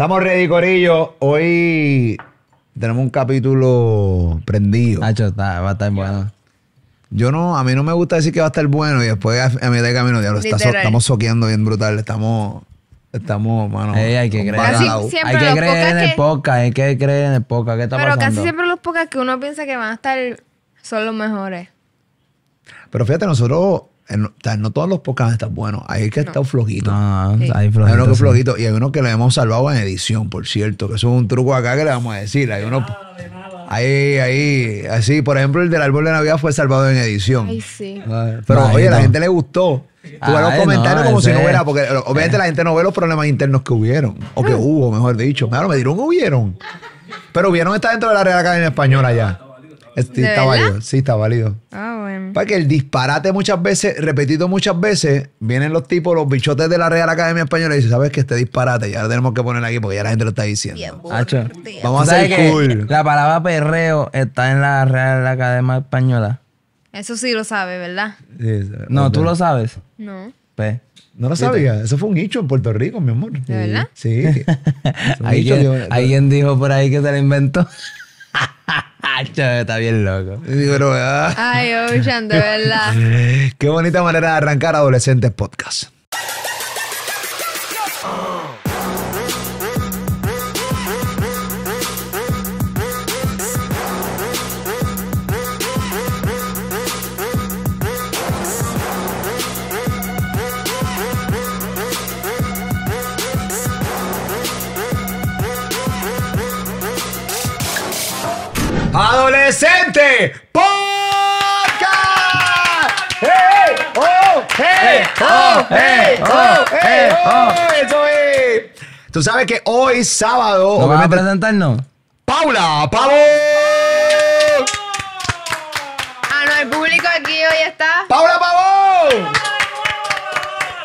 Estamos ready, Corillo. Hoy tenemos un capítulo prendido. Nacho, va a estar bueno. Yo no, a mí no me gusta decir que va a estar bueno y después a, mí mitad de camino ya estamos soqueando bien brutal. Estamos, estamos, mano. hay que creer. Hay que creer en el podcast, hay que creer en el podcast. ¿Qué está pero casi siempre los podcasts que uno piensa que van a estar son los mejores. Pero fíjate, nosotros no todos los podcasts están buenos. Hay que estar está flojito. Ah, hay uno que flojito. Y hay uno que lo hemos salvado en edición, por cierto. Que eso es un truco acá que le vamos a decir. uno. Ahí, ahí, así, por ejemplo, el del árbol de Navidad fue salvado en edición. Ah, pero oye, la gente le gustó. Tuve los ah, comentarios como si no hubiera, porque obviamente la gente no ve los problemas internos que hubieron, o que hubo, mejor dicho. Claro, me dieron hubieron. Pero hubieron está dentro de la Real Academia Española ya. Sí, está válido. Sí, está válido. Ah, bueno. Para que el disparate muchas veces, repetido muchas veces, vienen los tipos, los bichotes de la Real Academia Española y dicen, ¿sabes que Este disparate ya lo tenemos que poner aquí porque ya la gente lo está diciendo. Vamos a hacer cool. La palabra perreo está en la Real Academia Española. Eso sí lo sabe, ¿verdad? no, tú lo sabes. No. Pues, no lo sabía. Eso fue un nicho en Puerto Rico, mi amor. ¿De verdad? Sí. ¿Alguien, dijo por ahí que se lo inventó. Está bien loco. Ah". Ay, verdad. Qué bonita manera de arrancar Adolescentes Podcast. Adolescente Podcast. ¡Hey! ¡Oh! ¡Hey! Oh, oh, oh, ¡Oh! ¡Hey! ¡Oh! ¡Hey! ¡Oh! ¡Eso es! Tú sabes que hoy sábado. ¿No a presentarnos? ¡Paula! ¡Pavo! Ah, no, el público aquí hoy está. ¡Paula pavo.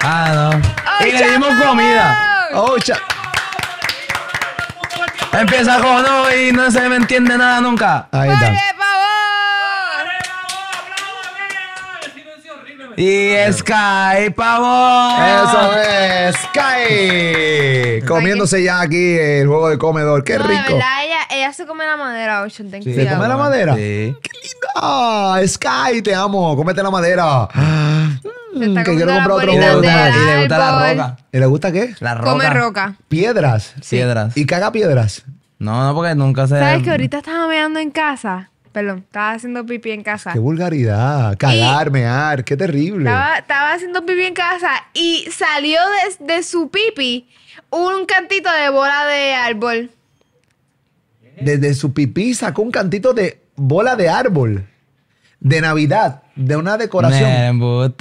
Ah, no. y le dimos comida. ¡Oh, chao! Empieza con no y no se me entiende nada nunca. Ahí está. Y Sky, pavón. Eso es, Sky. Comiéndose ya aquí el juego de comedor. Qué no, rico. De verdad, ella, ella se come la madera, Ocean. ¿Se come la madera? Sí. ¡Qué linda! Sky, te amo. Cómete la madera. Mm, que quiero comprar otro Y le gusta la roca. ¿Y le gusta qué? La roca. Come roca. Piedras. Piedras. ¿Y caga piedras? No, no, porque nunca se. ¿Sabes que ahorita estaba meando en casa? Perdón, estaba haciendo pipí en casa. Qué vulgaridad. Cagar, mear, qué terrible. Estaba, haciendo pipí en casa y salió desde su pipí un cantito de bola de árbol. Desde su pipí sacó un cantito de bola de árbol de Navidad, de una decoración. Me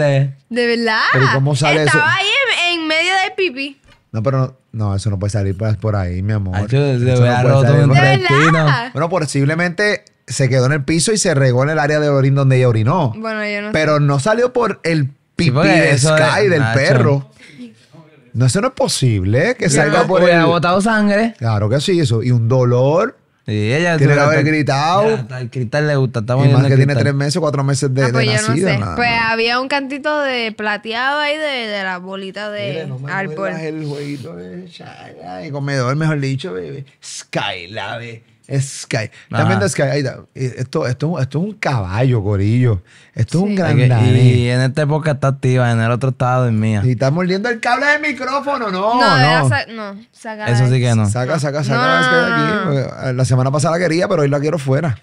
¿De verdad? Pero ¿cómo sale Estaba ahí en, medio del pipí. No, pero no, no, eso no puede salir por ahí, mi amor. De verdad. Bueno, posiblemente se quedó en el piso y se regó en el área de orín donde ella orinó. Bueno, yo no Pero no salió por el pipí de Sky, del perro. No, eso no es posible que salga ahí. por el... botado sangre. Claro que sí, eso. Y un dolor y ella tiene que haber gritado. Al cristal le gusta. Estamos y más que tiene tres meses, cuatro meses de, ah, pues nacida, No sé. pues había un cantito de plateado ahí de, de la bolita de Mira, no el jueguito de chaga, y comedor, mejor dicho, bebé. Skylab, Sky. también de Sky. Eh, esto, es un caballo, gorillo. Esto es un gran Y en esta época está activa, en el otro de mía Y está mordiendo el cable del micrófono, no. No, no. no saca Eso sí que no. Saca, saca, saca La semana pasada la quería, pero hoy la quiero fuera.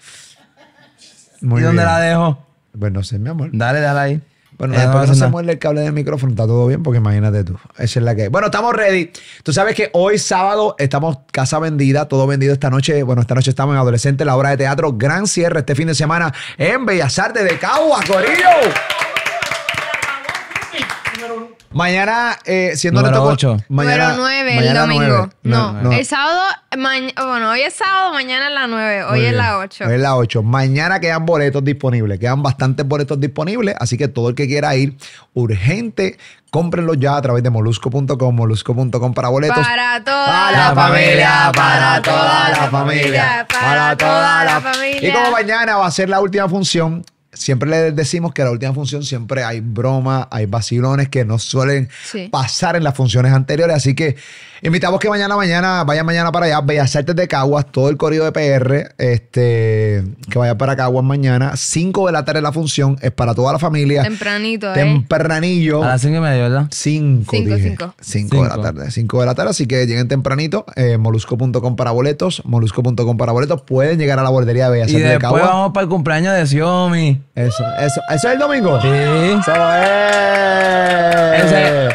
¿Y dónde la dejo? Pues no sé, mi amor. Dale, dale ahí. Bueno, eh, nada, se el cable del micrófono, está todo bien, porque imagínate tú. Esa es la que. Bueno, estamos ready. Tú sabes que hoy sábado estamos casa vendida, todo vendido esta noche. Bueno, esta noche estamos en Adolescente, la obra de teatro. Gran cierre este fin de semana en Bellas Artes de Caguas, Corillo. Mañana, eh, siendo Número Número el domingo. No, el sábado, bueno, hoy es sábado, mañana es la 9, hoy es la 8. Hoy es la 8. Mañana quedan boletos disponibles, quedan bastantes boletos disponibles, así que todo el que quiera ir, urgente, cómprenlos ya a través de molusco.com, molusco.com para boletos. Para toda la familia, para toda la familia, para toda la familia. Y como mañana va a ser la última función, siempre les decimos que la última función siempre hay broma, hay vacilones que no suelen pasar en las funciones anteriores. Así que invitamos que mañana, mañana, vaya mañana para allá, Bellas Artes de Caguas, todo el corrido de PR, este, que vaya para Caguas mañana, 5 de la tarde la función, es para toda la familia. Tempranito, ¿eh? Tempranillo. A las 5 y media, ¿verdad? 5, de la tarde, 5 de la tarde, así que lleguen tempranito, eh, molusco.com para boletos, molusco.com para boletos, pueden llegar a la bordería de Bellas Artes de Caguas. vamos para el cumpleaños de Xiaomi. Eso, eso. ¿Eso es el domingo? Sí. Eso es. Ese,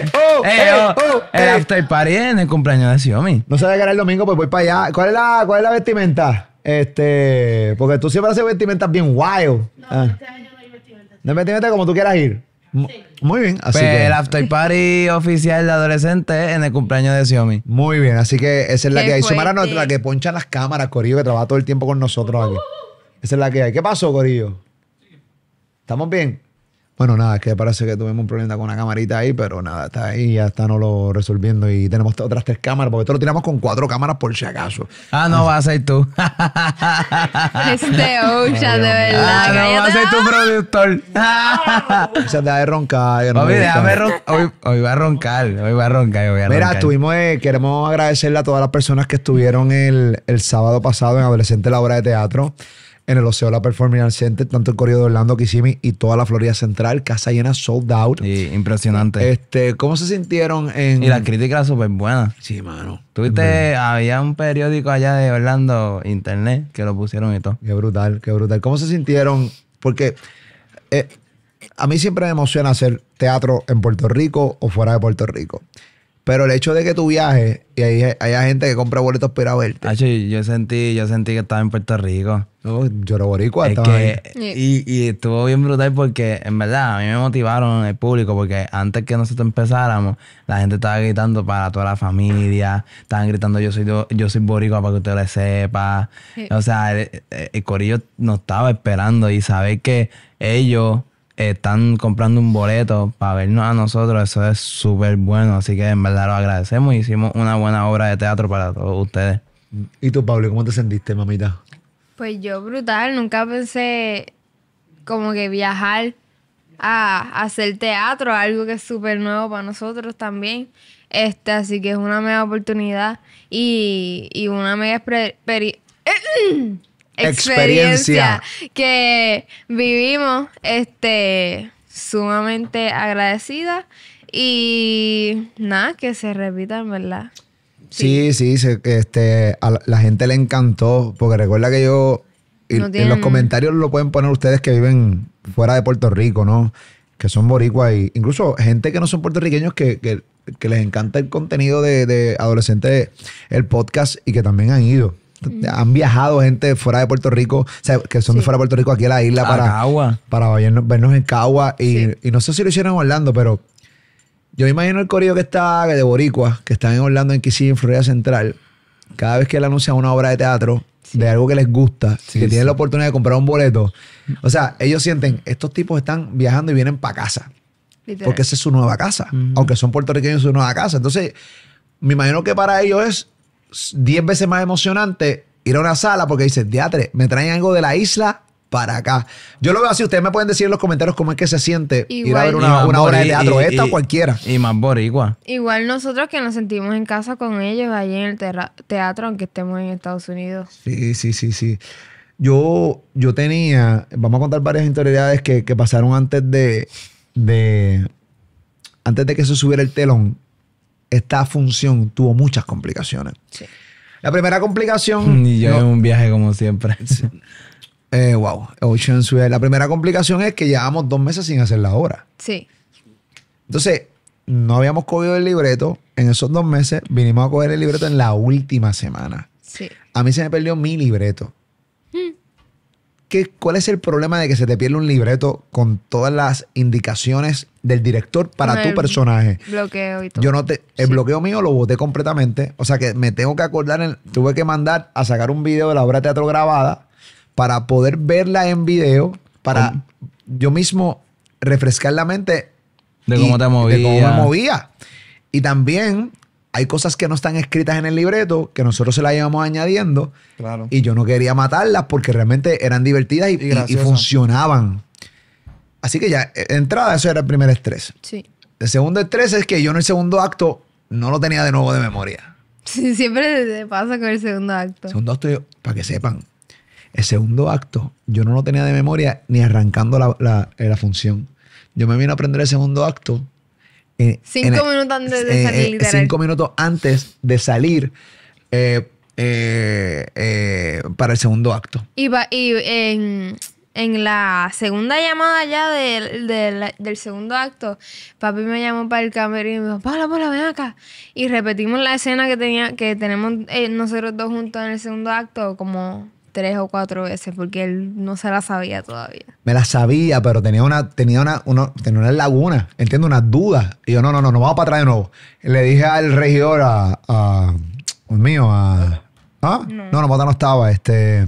ese. Oh, oh, oh, el after party en el cumpleaños de Xiaomi. No sabía que era el domingo, pues voy para allá. ¿Cuál es la, cuál es la vestimenta? Este, porque tú siempre haces vestimentas bien wild. No, ah. este no hay vestimenta. No como tú quieras ir. Sí. Muy bien, así pues, que... El after party oficial de adolescente en el cumpleaños de Xiaomi. Muy bien, así que esa es la que hay. sumará, no, la que poncha las cámaras, Corillo, que trabaja todo el tiempo con nosotros aquí. Esa es la que hay. ¿Qué pasó, Corillo? ¿Estamos bien? Bueno, nada, es que parece que tuvimos un problema con una camarita ahí, pero nada, está ahí, ya está no lo resolviendo y tenemos otras tres cámaras, porque esto lo tiramos con cuatro cámaras por si acaso. Ah, no vas a ser tú. este Ocean, de verdad. Ah, no vas a tu productor. Ocean, deja de roncar. No déjame roncar. Hoy, hoy va a roncar, hoy va a roncar, a Mira, tuvimos, eh, queremos agradecerle a todas las personas que estuvieron el, el sábado pasado en Adolescente la Obra de Teatro en el Oceola Performing Arts Center, tanto el corrido de Orlando, Kissimmee y toda la Florida Central, casa llena, sold out. Sí, impresionante. Este, ¿Cómo se sintieron en...? Y la crítica era súper buena. Sí, mano. Tuviste, había un periódico allá de Orlando, internet, que lo pusieron y todo. Qué brutal, qué brutal. ¿Cómo se sintieron? Porque eh, a mí siempre me emociona hacer teatro en Puerto Rico o fuera de Puerto Rico. Pero el hecho de que tú viajes y hay, haya gente que compra boletos para verte. yo sentí, yo sentí que estaba en Puerto Rico. yo era boricua, que, y, y, estuvo bien brutal porque en verdad a mí me motivaron el público porque antes que nosotros empezáramos, la gente estaba gritando para toda la familia, estaban gritando yo soy yo soy boricua para que usted le sepa. O sea, el, el, corillo nos estaba esperando y saber que ellos están comprando un boleto para vernos a nosotros, eso es súper bueno. Así que en verdad lo agradecemos hicimos una buena obra de teatro para todos ustedes. ¿Y tú, Pablo, cómo te sentiste, mamita? Pues yo brutal, nunca pensé como que viajar a hacer teatro, algo que es súper nuevo para nosotros también. Este, así que es una mega oportunidad y, y una mega experiencia. experiencia, que vivimos, este, sumamente agradecida y nada, que se repita, ¿verdad? Sí, sí, este, a la gente le encantó, porque recuerda que yo, en los comentarios lo pueden poner ustedes que viven fuera de Puerto Rico, ¿no? Que son boricuas y incluso gente que no son puertorriqueños que, que, les encanta el contenido de, de adolescentes, el podcast y que también han ido han viajado gente fuera de Puerto Rico, o sea, que son de fuera de Puerto Rico aquí a la isla para, vernos, en Cagua. Y, no sé si lo hicieron en Orlando, pero yo me imagino el corrido que está de Boricua, que están en Orlando, en Kissimmee, en Florida Central. Cada vez que él anuncia una obra de teatro, de algo que les gusta, que tienen la oportunidad de comprar un boleto. O sea, ellos sienten, estos tipos están viajando y vienen para casa. Porque esa es su nueva casa. Aunque son puertorriqueños, es su nueva casa. Entonces, me imagino que para ellos es 10 veces más emocionante ir a una sala porque dices, teatro me traen algo de la isla para acá. Yo lo veo así, ustedes me pueden decir en los comentarios cómo es que se siente ir a ver una, una obra de teatro, esta o cualquiera. Y más Igual nosotros que nos sentimos en casa con ellos ahí en el teatro, aunque estemos en Estados Unidos. Sí, sí, sí, sí. Yo, yo tenía, vamos a contar varias historias que, pasaron antes de, de, antes de que se subiera el telón esta función tuvo muchas complicaciones. La primera complicación. Y yo en un viaje como siempre. Eh, wow, Ocean La primera complicación es que llevamos dos meses sin hacer la obra. Sí. Entonces, no habíamos cogido el libreto en esos dos meses. Vinimos a coger el libreto en la última semana. Sí. A mí se me perdió mi libreto. ¿Cuál es el problema de que se te pierde un libreto con todas las indicaciones del director para tu personaje? Bloqueo y todo. Yo no te, el bloqueo mío lo boté completamente. O sea que me tengo que acordar, tuve que mandar a sacar un video de la obra de teatro grabada para poder verla en video, para ah. yo mismo refrescar la mente. De cómo te movía, De cómo me movía. Y también hay cosas que no están escritas en el libreto que nosotros se las llevamos añadiendo. Y yo no quería matarlas porque realmente eran divertidas y, funcionaban. Así que ya, e, entrada, eso era el primer estrés. Sí. El segundo estrés es que yo en el segundo acto no lo tenía de nuevo de memoria. Sí, siempre pasa con el segundo acto. El segundo acto, para que sepan, el segundo acto yo no lo tenía de memoria ni arrancando la, función. Yo me vine a aprender el segundo acto cinco minutos antes de salir. Cinco minutos antes de salir. para el segundo acto. Y, en, la segunda llamada ya del, segundo acto, papi me llamó para el camerino y me dijo, Paula, Paula, ven acá. Y repetimos la escena que tenía que tenemos eh, nosotros dos juntos en el segundo acto como tres o cuatro veces porque él no se la sabía todavía. Me la sabía, pero tenía una, tenía una, tenía una laguna, entiendo, unas dudas. Y yo, no, no, no, no vamos para atrás de nuevo. Le dije al regidor, a, mío, a. ¿ah? No, no, no, no estaba. Este,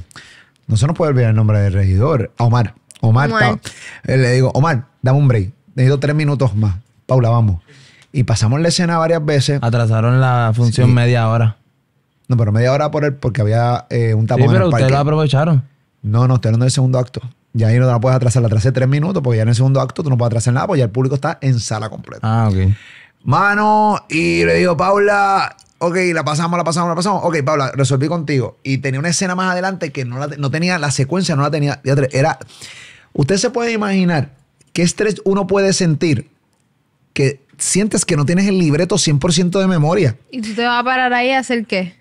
no se nos puede olvidar el nombre del regidor, a Omar. Omar, le digo, Omar, dame un break. Necesito tres minutos más. Paula, vamos. Y pasamos la escena varias veces. Atrasaron la función media hora. No, pero media hora por él porque había eh, un tapón en el ustedes la aprovecharon. No, no, estoy hablando del segundo acto. Ya ahí no te la puedes atrasar, la atrasé tres minutos porque ya en el segundo acto tú no puedes atrasar nada porque ya el público está en sala completa. Ah, ok. Mano, y le digo, Paula, ok, la pasamos, la pasamos, la pasamos. Ok, Paula, resolví contigo. Y tenía una escena más adelante que no, no tenía, la secuencia no la tenía. Era, usted se puede imaginar qué estrés uno puede sentir que sientes que no tienes el libreto 100% de memoria. ¿Y tú te vas a parar ahí a hacer qué?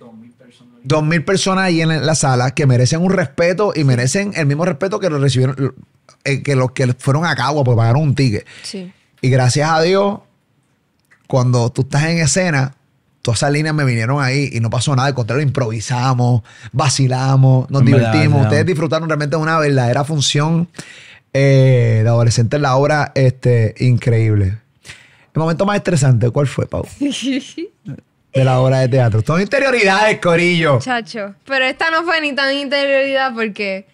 dos mil personas ahí en la sala que merecen un respeto y merecen el mismo respeto que lo recibieron, eh, que los que fueron a cabo porque pagaron un ticket. Sí. Y gracias a Dios, cuando tú estás en escena, todas esas líneas me vinieron ahí y no pasó nada. Al contrario, improvisamos, vacilamos, nos divertimos. Ustedes disfrutaron realmente de una verdadera función eh, de adolescente en la obra este, increíble. El momento más estresante, ¿cuál fue, Pau? de la obra de teatro. Todo interioridades, Corillo. Chacho. Pero esta no fue ni tan interioridad porque,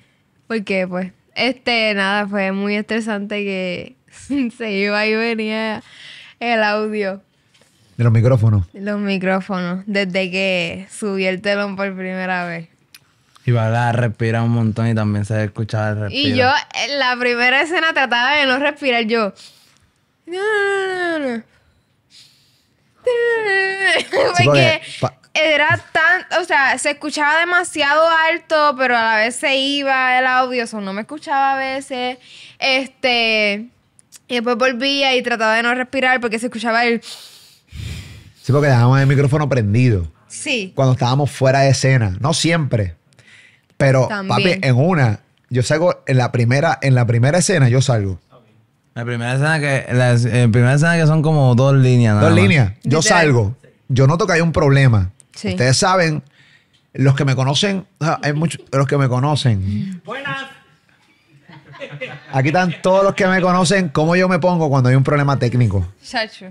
porque pues, este, nada, fue muy estresante que se iba y venía el audio. De los micrófonos. Los micrófonos, desde que subí el telón por primera vez. Y a respirar un montón y también se escuchaba el respiro. Y yo, en la primera escena trataba de no respirar. Yo, no, no, no porque era tan, o sea, se escuchaba demasiado alto, pero a la vez se iba el audio, o sea, no me escuchaba a veces. Este, y después volvía y trataba de no respirar porque se escuchaba el... Sí, porque dejábamos el micrófono prendido. Sí. Cuando estábamos fuera de escena, no siempre. Pero, papi, en una, yo salgo, en la primera, en la primera escena yo salgo. La primera escena que, eh, primera que son como dos líneas. Dos líneas. Yo salgo. Yo noto que hay un problema. Ustedes saben, los que me conocen, hay muchos, los que me conocen. Buenas. Aquí están todos los que me conocen, cómo yo me pongo cuando hay un problema técnico. Chacho.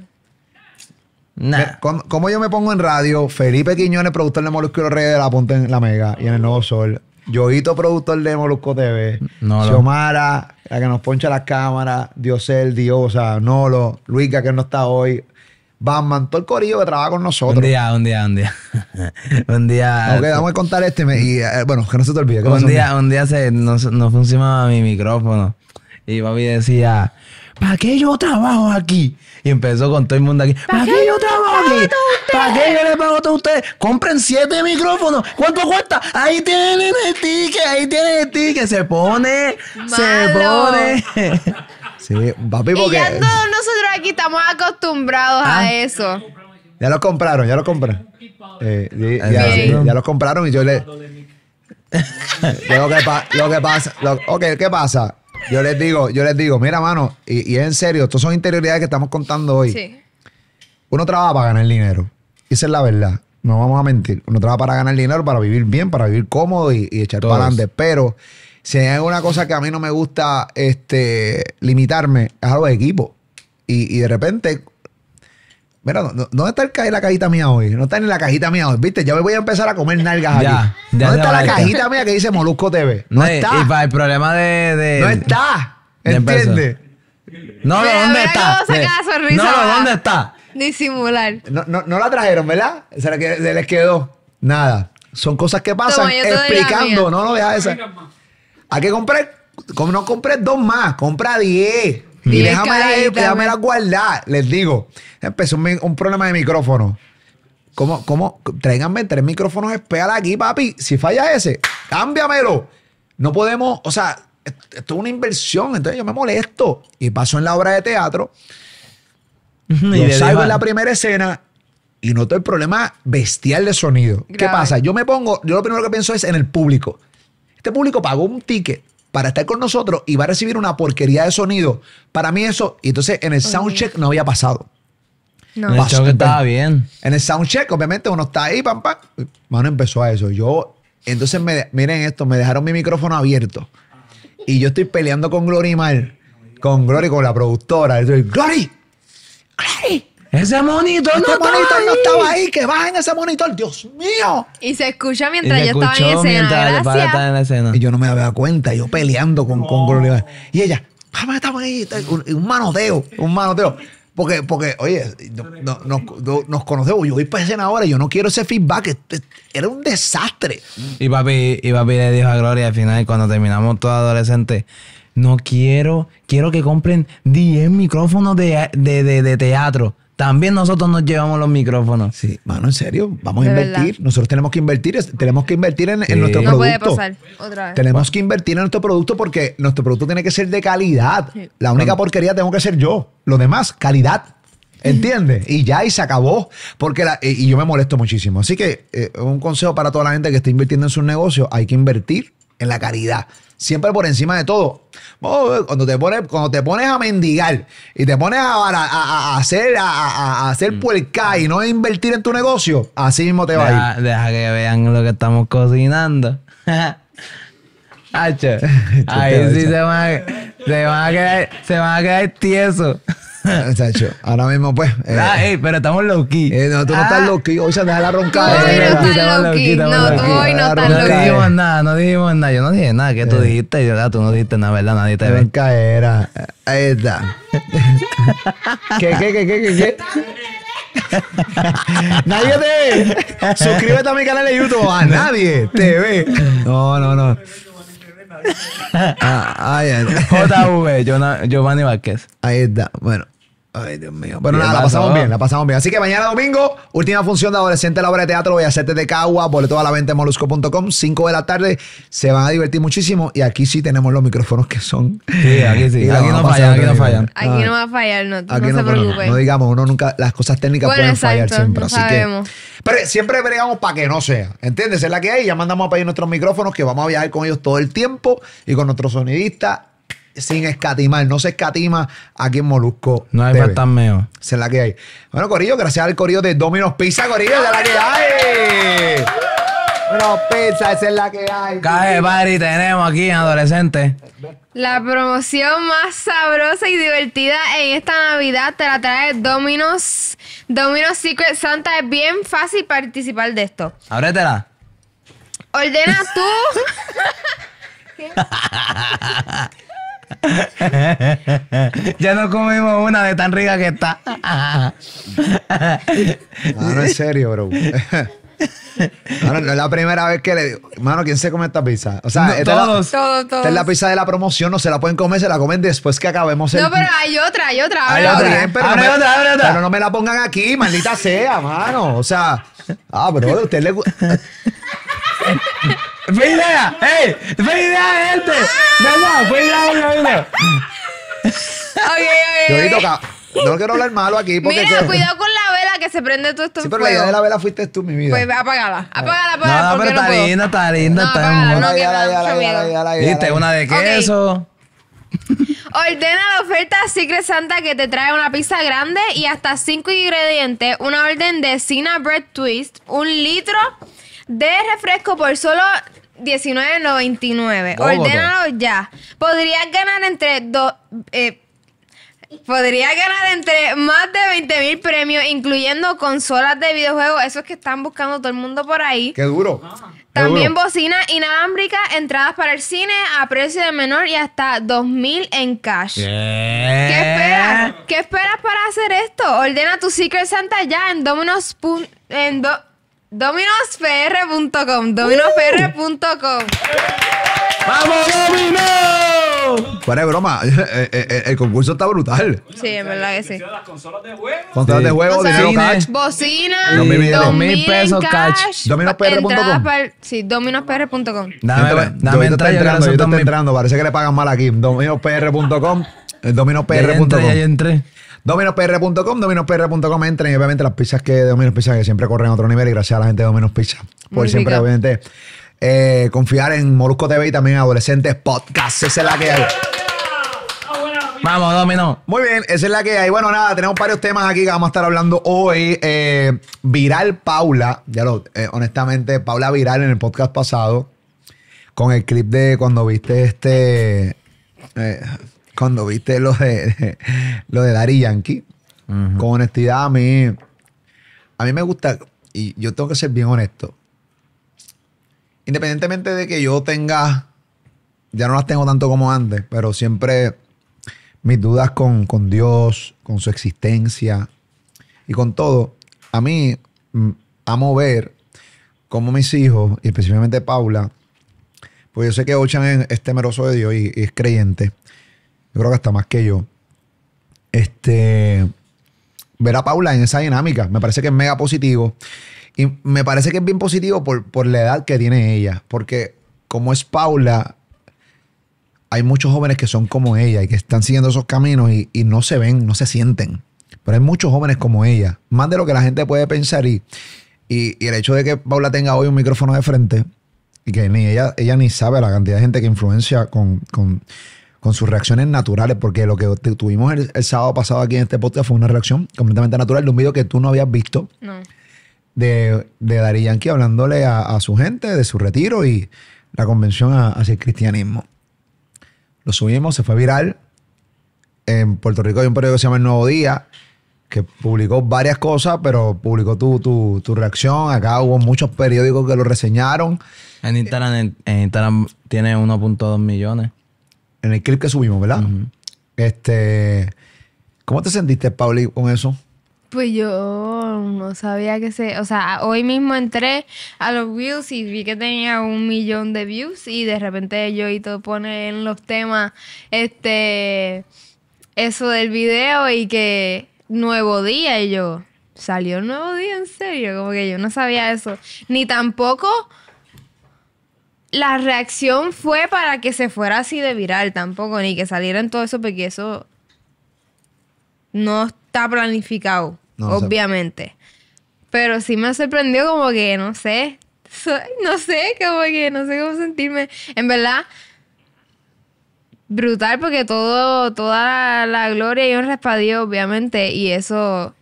¿Cómo, yo me pongo en radio? Felipe Quiñones, productor de Molusco y de la Punta en La Mega y en El Nuevo Sol. Yoito, productor de Molusco TV. Nolo. Xiomara, la que nos poncha las cámaras. Diosel, Diosa, Nolo, Luica, que no está hoy. Batman, todo el corillo que trabaja con nosotros. Un día, un día, un día. un día. Ok, vamos a contar este. Y, eh, bueno, que no se te olvide. Un día, un día se, no, funcionaba mi micrófono. Y papi decía ¿para qué yo trabajo aquí? Y empezó con todo el mundo aquí, ¿para, qué yo trabajo aquí? ¿Para qué yo le pago a ustedes? Compren siete micrófonos, ¿cuánto cuesta? Ahí tienen el ticket, ahí tienen el ticket, se pone, se pone. sí, papi, porque... Y ya todos nosotros aquí estamos acostumbrados a ah. eso. Ya lo compraron, ya lo compraron. Eh, ya, lo compraron y yo le... lo, que lo que pasa, ok, ¿qué pasa? yo les digo, yo les digo, mira, mano, y, es en serio, estas son interioridades que estamos contando hoy. Sí. Uno trabaja para ganar dinero. Esa es la verdad. No vamos a mentir. Uno trabaja para ganar dinero, para vivir bien, para vivir cómodo y, echar para adelante. Pero si hay alguna cosa que a mí no me gusta este, limitarme, es a los equipos. y de repente Mira, no, no, ¿dónde está la cajita mía hoy? No está ni la cajita mía hoy, ¿viste? Ya me voy a empezar a comer nalgas aquí. ¿Dónde está la cajita mía que dice Molusco TV? No, está. Y para el problema de... no está. ¿Entiendes? No, no, ¿dónde está? No, no, ¿dónde está? Disimular. No, no, no la trajeron, ¿verdad? Se, que, les quedó. Nada. Son cosas que pasan explicando. No, no, deja esa. Hay que comprar... Como no compres dos más, compra diez. Y déjame, déjame guardar. Les digo, empezó un, problema de micrófono. ¿Cómo, cómo? Tráiganme tres micrófonos especial aquí, papi. Si falla ese, cámbiamelo. No podemos, o sea, esto es una inversión, entonces yo me molesto. Y pasó en la obra de teatro. salgo en la primera escena y noto el problema bestial de sonido. ¿Qué pasa? Yo me pongo, yo lo primero que pienso es en el público. Este público pagó un ticket para estar con nosotros y va a recibir una porquería de sonido. Para mí eso, y entonces en el soundcheck no había pasado. No. En el estaba bien. En el soundcheck, obviamente, uno está ahí, pam, pam. Mano, empezó a eso. Yo, entonces, me, miren esto, me dejaron mi micrófono abierto. Y yo estoy peleando con Glory Mal, con Glory, con la productora. Yo estoy, Glory, Glory, ese monitor este no, no estaba ahí, que bajen ese monitor, Dios mío. Y se escucha mientras yo estaba en escena. escena. Y yo no me había cuenta, yo peleando con, con Gloria. Y ella, papá, estaba ahí, un, manoteo, un manoteo. Porque, porque oye, nos, conocemos, yo voy para escena ahora, y yo no quiero ese feedback, este, era un desastre. Y papi, y papi le dijo a Gloria al final, cuando terminamos todos adolescente, no quiero, quiero que compren 10 micrófonos de, de, de teatro también nosotros nos llevamos los micrófonos. Sí, mano, en serio, vamos a invertir. Nosotros tenemos que invertir, tenemos que invertir en, nuestro producto. No puede pasar otra vez. Tenemos que invertir en nuestro producto porque nuestro producto tiene que ser de calidad. La única porquería tengo que ser yo. Lo demás, calidad. ¿Entiendes? Y ya, y se acabó. Porque y yo me molesto muchísimo. Así que eh, un consejo para toda la gente que está invirtiendo en su negocio, hay que invertir en la caridad. Siempre por encima de todo. Oh, eh, cuando te pones, cuando te pones a mendigar y te pones a, hacer, a, hacer mm. puerca y no invertir en tu negocio, así mismo te va a ir. Deja que vean lo que estamos cocinando. ahí sí se van, a quedar, se van a quedar tiesos. Chacho, ahora mismo pues. Eh, ah, pero estamos low Eh, no, tú no estás ah. low key. sea, deja la ronca No, No, tú no estás No dijimos nada, no dijimos nada. Yo no dije nada que tú eh. dijiste. Yo, ah, tú no dijiste nada, ¿verdad? Nadie te ve. caera Ahí está. ¿Qué, qué, qué, qué, qué? nadie te ve. Suscríbete a mi canal de YouTube. A nadie te ve. No, no, no. ah, ay, ay. JV, Giovanni Vázquez. Ahí está. Bueno, Ay, Dios mío. Bueno, nada, la pasamos bien, la pasamos bien. Así que mañana domingo, última función de Adolescente la obra de teatro, voy a hacerte de Cagua, boleto toda la venta en molusco.com, 5 de la tarde. Se van a divertir muchísimo y aquí sí tenemos los micrófonos que son. Sí, aquí sí. Aquí no, fallan, aquí no fallan, aquí no va a fallar, no, aquí no, no No, digamos, uno nunca, las cosas técnicas pueden fallar siempre. así que. Pero siempre bregamos para que no sea. ¿Entiendes? Es la que hay. Ya mandamos a pedir nuestros micrófonos que vamos a viajar con ellos todo el tiempo y con nuestros sonidistas sin escatimar. No se escatima aquí en Molusco. No hay pastameo. Esa es la que hay. Bueno, Corillo, gracias al Corillo de Domino's Pizza, Corillo, esa es la que hay. Domino's pizza, esa es la que hay. Cae, Party tenemos aquí en Adolescente. La promoción más sabrosa y divertida en esta Navidad te la trae Domino's. Domino's Secret Santa es bien fácil participar de esto. Ábretela. Ordena tú. ya no comimos una de tan rica que está. no, en serio, bro. no es la primera vez que le digo, mano, ¿quién se come esta pizza? O sea, todos, la, esta es la pizza de la promoción, no se la pueden comer, se la comen después que acabemos el. No, pero hay otra, hay otra, pero, no me, la pongan aquí, maldita sea, mano. O sea, ah, bro, usted le gusta. ¡Fue idea! ¡Ey! ¡Fue idea, gente! ¡No, no! ¡Fue idea, oye, oye! Yo ahorita No quiero hablar malo aquí porque. Mira, cuidado con la vela que se prende todo esto Sí, pero la idea de la vela fuiste tú, mi vida. Pues apágala, apágala, apágala. No, no, pero está linda, está linda, no, Viste, una de queso. Ordena la oferta Secret Santa que te trae una pizza grande y hasta cinco ingredientes, una orden de Cina Bread Twist, un litro de refresco por solo 19.99. Ordenalo ya. Podrías ganar entre dos. Eh, podrías ganar entre más de 20 mil premios, incluyendo consolas de videojuegos, esos que están buscando todo el mundo por ahí. ¡Qué duro! Ah. También bocinas inalámbricas, entradas para el cine a precio de menor y hasta 2000 en cash. ¿Qué esperas? ¿Qué esperas para hacer esto? Ordena tu Secret Santa ya en Domino's. En DominosPR.com, DominosPR.com. ¡Vamos, dominos! Fuera de broma, eh, eh, eh, el concurso está brutal. Sí, en verdad que sí. Las consolas de juego. Consolas de juego, dinero cash. Bocina, Dos mil- pesos cash. DominosPR.com. Sí, DominosPR.com. Dame, dame estoy entrando, Parece que le pagan mal aquí. Dominospr.com dominospr.com Ya entré, ya entré. DominosPR.com, DominosPR.com, entren y obviamente las pizzas que Dominos Pizza que siempre corren a otro nivel y gracias a la gente de Dominos Pizza por siempre, obviamente, eh, confiar en Molusco TV y también Adolescentes Podcast. Esa es la que hay. Vamos, Domino. Muy bien, esa es la que hay. Bueno, nada, tenemos varios temas aquí que vamos a estar hablando hoy. Eh, viral Paula, ya lo, eh, honestamente, Paula Viral en el podcast pasado, con el clip de cuando viste este cuando viste lo de, lo de Dari Yankee, con honestidad a mí, a mí me gusta, y yo tengo que ser bien honesto, independientemente de que yo tenga, ya no las tengo tanto como antes, pero siempre mis dudas con, Dios, con su existencia y con todo, a mí mm, amo ver cómo mis hijos, y especialmente Paula, pues yo sé que Ochan es, temeroso de Dios y es creyente. Yo creo que hasta más que yo. Este, ver a Paula en esa dinámica me parece que es mega positivo. Y me parece que es bien positivo por, la edad que tiene ella. Porque como es Paula, hay muchos jóvenes que son como ella y que están siguiendo esos caminos y, no se ven, no se sienten. Pero hay muchos jóvenes como ella, más de lo que la gente puede pensar. Y, y, el hecho de que Paula tenga hoy un micrófono de frente y que ni ella, ella ni sabe la cantidad de gente que influencia con con sus reacciones naturales, porque lo que tuvimos el, sábado pasado aquí en este podcast fue una reacción completamente natural de un video que tú no habías visto. No. De, de Dari Yankee hablándole a, su gente de su retiro y la convención hacia el cristianismo. Lo subimos, se fue viral. En Puerto Rico hay un periódico que se llama El Nuevo Día, que publicó varias cosas, pero publicó tu, reacción. Acá hubo muchos periódicos que lo reseñaron. En Instagram, en Instagram tiene 1.2 millones en el clip que subimos, ¿verdad? Este, ¿Cómo te sentiste, Pauli, con eso? Pues yo no sabía que se... O sea, hoy mismo entré a los views y vi que tenía un millón de views y de repente yo y todo pone en los temas este eso del video y que nuevo día y yo salió nuevo día en serio como que yo no sabía eso ni tampoco la reacción fue para que se fuera así de viral tampoco, ni que salieran todo eso, porque eso no está planificado, obviamente. Pero sí me sorprendió como que, no sé, no sé, como que no sé cómo sentirme. En verdad, brutal porque todo, toda la, gloria y un respaldío, obviamente, y eso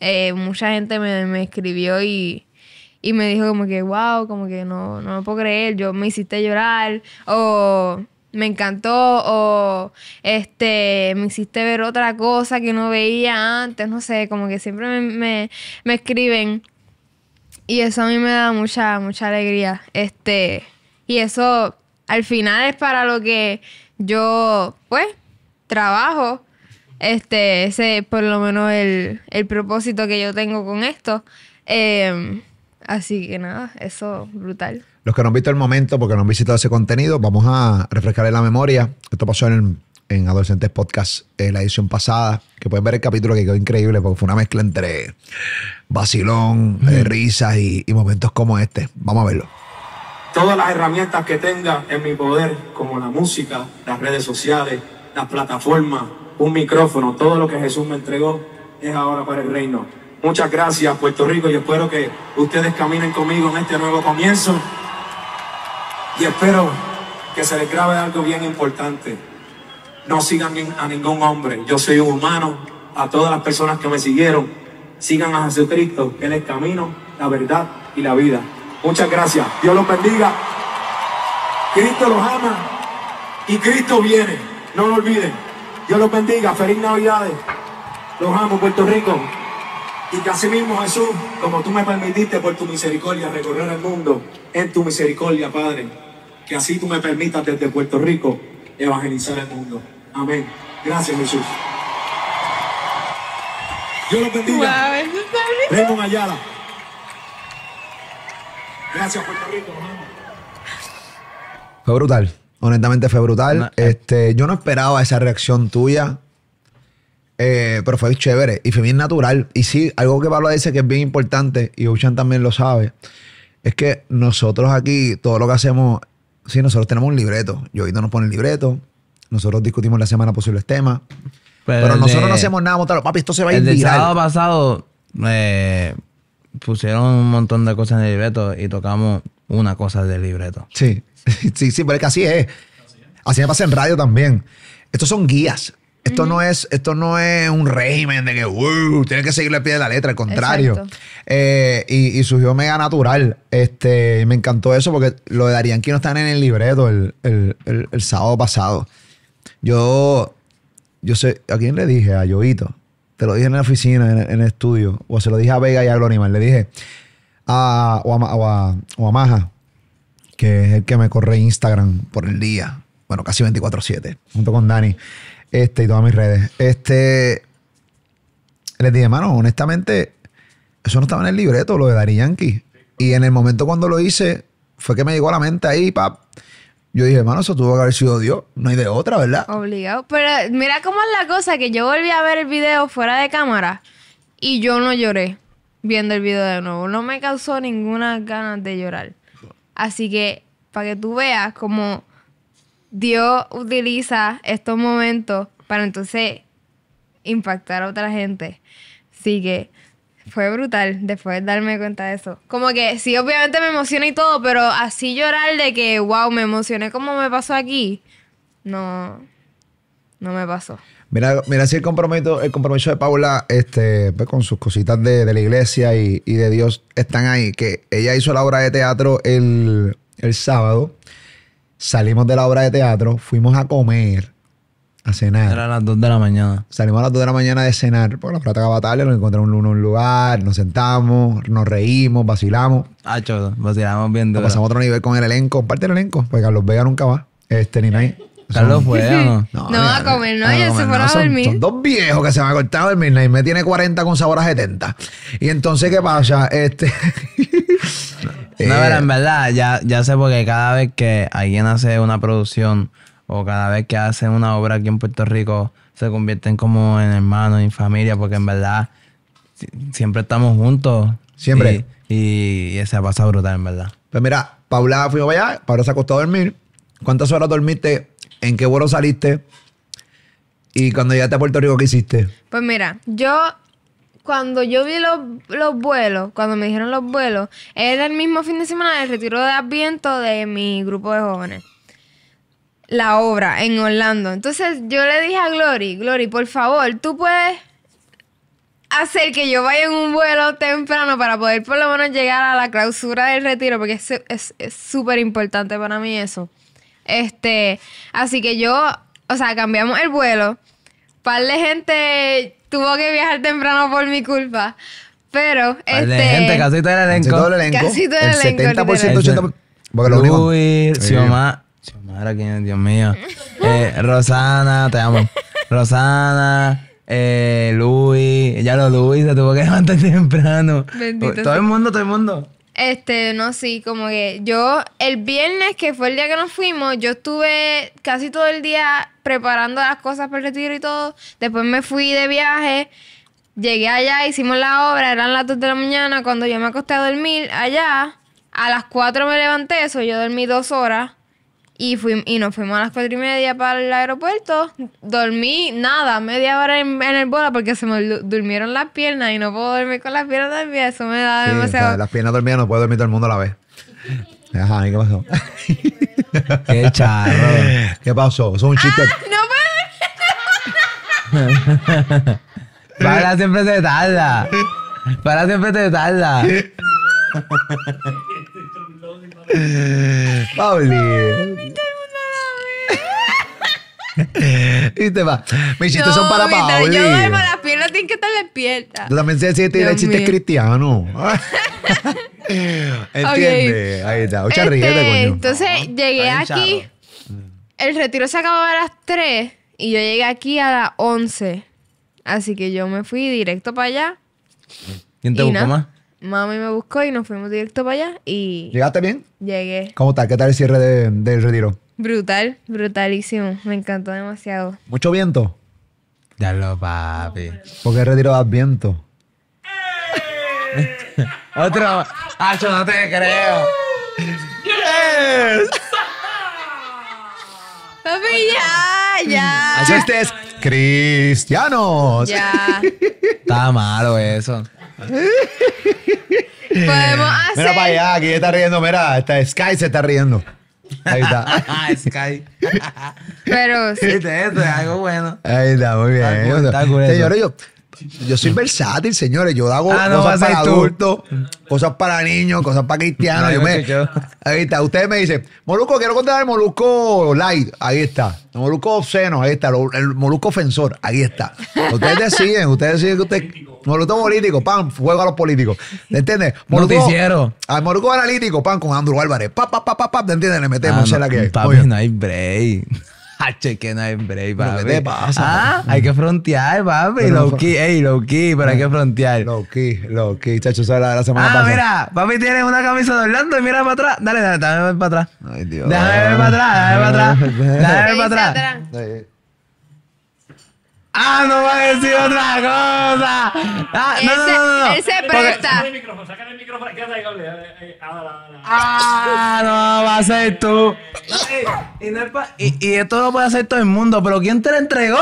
eh, mucha gente me escribió y y me dijo como que, wow, como que no, no puedo creer, yo me hiciste llorar, o me encantó, o este, me hiciste ver otra cosa que no veía antes, no sé, como que siempre me, escriben. Y eso a mí me da mucha, mucha alegría. Este, y eso al final es para lo que yo, pues, trabajo. Este, ese es por lo menos el, el propósito que yo tengo con esto. Eh, Así que nada, eso brutal. Los que no han visto el momento, porque no han visitado ese contenido, vamos a en la memoria. Esto pasó en, Adolescentes Podcast, en eh, la edición pasada, que pueden ver el capítulo que quedó increíble, porque fue una mezcla entre vacilón, eh, risas y, y momentos como este. Vamos a verlo todas las herramientas que tenga en mi poder, como la música, las redes sociales, las plataformas, un micrófono, todo lo que Jesús me entregó es ahora para el reino. Muchas gracias Puerto Rico y espero que ustedes caminen conmigo en este nuevo comienzo. Y espero que se les grabe algo bien importante. No sigan a ningún hombre. Yo soy un humano. A todas las personas que me siguieron, sigan a Jesucristo, que es el camino, la verdad y la vida. Muchas gracias. Dios los bendiga. Cristo los ama y Cristo viene. No lo olviden. Dios los bendiga. Feliz Navidades. Los amo, Puerto Rico. Y que así mismo, Jesús, como tú me permitiste por tu misericordia recorrer el mundo, en tu misericordia, Padre, que así tú me permitas desde Puerto Rico evangelizar el mundo. Amén. Gracias, Jesús. Dios los bendiga. Raymond Ayala. Gracias, Puerto Rico. Fue brutal. Honestamente fue brutal. este, yo no esperaba esa reacción tuya. Eh, pero fue chévere y fue bien natural. Y sí, algo que Pablo dice que es bien importante, y Ocean también lo sabe, es que nosotros aquí, todo lo que hacemos, sí, nosotros tenemos un libreto. yo no nos pone el libreto, nosotros discutimos la semana posible temas, pues pero, pero nosotros no hacemos nada, papi, esto se va a ir El sábado pasado eh, pusieron un montón de cosas en el libreto y tocamos una cosa del libreto. Sí, sí, sí, pero es que así es. Así me pasa en radio también. Estos son guías. Esto, no es, esto no es un régimen de que uh, tienes que seguirle el pie de la letra, al contrario. Eh, y, surgió mega natural. Este, me encantó eso porque lo de Darían no están en el libreto el, sábado pasado. Yo, yo sé, ¿a quién le dije? A Yoito. Te lo dije en la oficina, en, el estudio. O se lo dije a Vega y a Glorimar. Le dije a, o, que es el que me corre Instagram por el día. Bueno, casi 24-7, junto con Dani. Este, y todas mis redes. Este, les dije, mano, honestamente, eso no estaba en el libreto, lo de Dari Yankee. Y en el momento cuando lo hice, fue que me llegó a la mente ahí, pap. Yo dije, hermano, eso tuvo que haber sido Dios. No hay de otra, ¿verdad? Obligado. Pero mira cómo es la cosa, que yo volví a ver el video fuera de cámara y yo no lloré viendo el video de nuevo. No me causó ninguna ganas de llorar. Así que, para que tú veas cómo... Dios utiliza estos momentos para entonces impactar a otra gente. Así que fue brutal después de darme cuenta de eso. Como que sí, obviamente me emociona y todo, pero así llorar de que, wow, me emocioné como me pasó aquí, no, no me pasó. Mira, mira si el compromiso, el compromiso de Paula este, con sus cositas de, la iglesia y, de Dios están ahí. Que ella hizo la obra de teatro el, el sábado. Salimos de la obra de teatro, fuimos a comer, a cenar. Era las 2 de la mañana. Salimos a las 2 de la mañana de cenar, porque la plata acaba tarde, nos encontramos en un, lugar, nos sentamos, nos reímos, vacilamos. Ah, chodo, vacilamos bien pasamos a otro nivel con el elenco, parte del elenco, porque Carlos Vega nunca va, este, ni nadie. Carlos fue, ¿no? No, a comer, no, ellos se fueron a dormir. dos viejos que se van a cortar a dormir. Naime tiene 40 con sabor a 70. Y entonces, ¿qué pasa? Este. No, pero en eh, verdad, ya, sé porque cada vez que alguien hace una producción o cada vez que hace una obra aquí en Puerto Rico, se convierten como en hermanos, en familia, porque en verdad siempre estamos juntos. Siempre. Y, esa se ha brutal, en verdad. Pero pues mira, Paula fuimos allá, Paula se acostó a dormir. ¿Cuántas horas dormiste ¿En qué vuelo saliste? Y cuando llegaste a Puerto Rico, ¿qué hiciste? Pues mira, yo cuando yo vi los, vuelos, cuando me dijeron los vuelos, era el mismo fin de semana del retiro de Adviento de mi grupo de jóvenes la obra en Orlando. Entonces yo le dije a Glory, Glory, por favor, tú puedes hacer que yo vaya en un vuelo temprano para poder por lo menos llegar a la clausura del retiro, porque es súper importante para mí eso. Este, así que yo, o sea, cambiamos el vuelo. Par de gente tuvo que viajar temprano por mi culpa. Pero, Par de este, gente, casi todo el elenco. Casi todo el elenco. Casi el 70%, 80%. Porque lo único. Uy, Xiomara, Xiomara, ¿quién Dios mío. Eh, Rosana, te amo. Rosana. Eh, Luis, ya lo Luis se tuvo que levantar temprano. Bendito todo el mundo, todo el mundo. Este, no, sí, como que yo, el viernes, que fue el día que nos fuimos, yo estuve casi todo el día preparando las cosas para el retiro y todo. Después me fui de viaje, llegué allá, hicimos la obra, eran las 2 de la mañana. Cuando yo me acosté a dormir allá, a las 4 me levanté, eso yo dormí dos horas. Y, fui, y nos fuimos a las cuatro y media para el aeropuerto. Dormí nada, media hora en, el bola porque se me durmieron las piernas y no puedo dormir con las piernas dormidas. Eso me da demasiado. las piernas dormidas no puedo dormir todo el mundo a la vez. Ajá, ¿qué pasó? qué charro. ¿Qué pasó? Eso es un chiste. Ah, no puede. para siempre te tarda. Para siempre te tarda. Eh, Pauli. y te va. Mis chistes son para Pauli. Yo duermo las piernas, tienen que estar despierta Tú también sé si que chistes cristiano. Entiende. Ahí está. Ocha este, coño. Entonces ah, llegué aquí. El retiro se acabó a las 3 y yo llegué aquí a las 11. Así que yo me fui directo para allá. ¿Quién te buscó más? mami me buscó y nos fuimos directo para allá y... ¿Llegaste bien? Llegué. ¿Cómo está? ¿Qué tal el cierre de, del retiro? Brutal, brutalísimo. Me encantó demasiado. ¿Mucho viento? Ya lo papi. ¿Por qué el retiro da viento? Otro. ¡Ah, no te creo! ¡Yes! Papi, ya, ya. Chistes cristianos. Ya. Está malo eso. Podemos eh, hacer. Mira para allá, aquí está riendo. Mira, está Sky se está riendo. Ahí está. Sky. Pero sí. esto es este, algo bueno. Ahí está, muy bien. Está yo. Yo soy mm. versátil, señores. Yo hago ah, cosas para adultos, cosas para niños, cosas para cristianos. me, ahí está. Ustedes me dicen, Molusco, quiero contar el Molusco Light. Ahí está. El Molusco obsceno, ahí está. El Molusco ofensor, ahí está. Ustedes deciden, ustedes deciden que usted. Molusco político, pan, juego a los políticos. ¿Te entiendes? Noticiero. Al Molusco analítico, pan, con Andrew Álvarez. Pa, pa, pa, pa, pa, ¿te entiendes? Le metemos, ah, en la que. no hay break. Hache, que no hay break, papi. ¿Qué te pasa? Ah, hay que frontear, papi. Pero low key, ey, low key, pero hay que eh, frontear. Low key, low key, chacho, la, la semana ah, pasada. mira, papi tiene una camisa de Orlando y mira para atrás. Dale, dale, dame para atrás. Ay, Dios. Déjame ver para atrás, déjame ver para atrás. Déjame ver para atrás. ¡Ah, no va a decir otra cosa! Ah, ese, no, no, no, ese presta. Saca el micrófono, saca el micrófono. Eh, eh, ah, ¡Ah, no va a ser tú! y, y, esto lo puede hacer todo el mundo, pero ¿quién te lo entregó?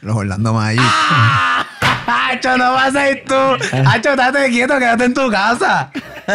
Los Orlando Magic. ¡Ah! Hacho, no vas a ir tú. Hacho, ah. estate quieto, quédate en tu casa.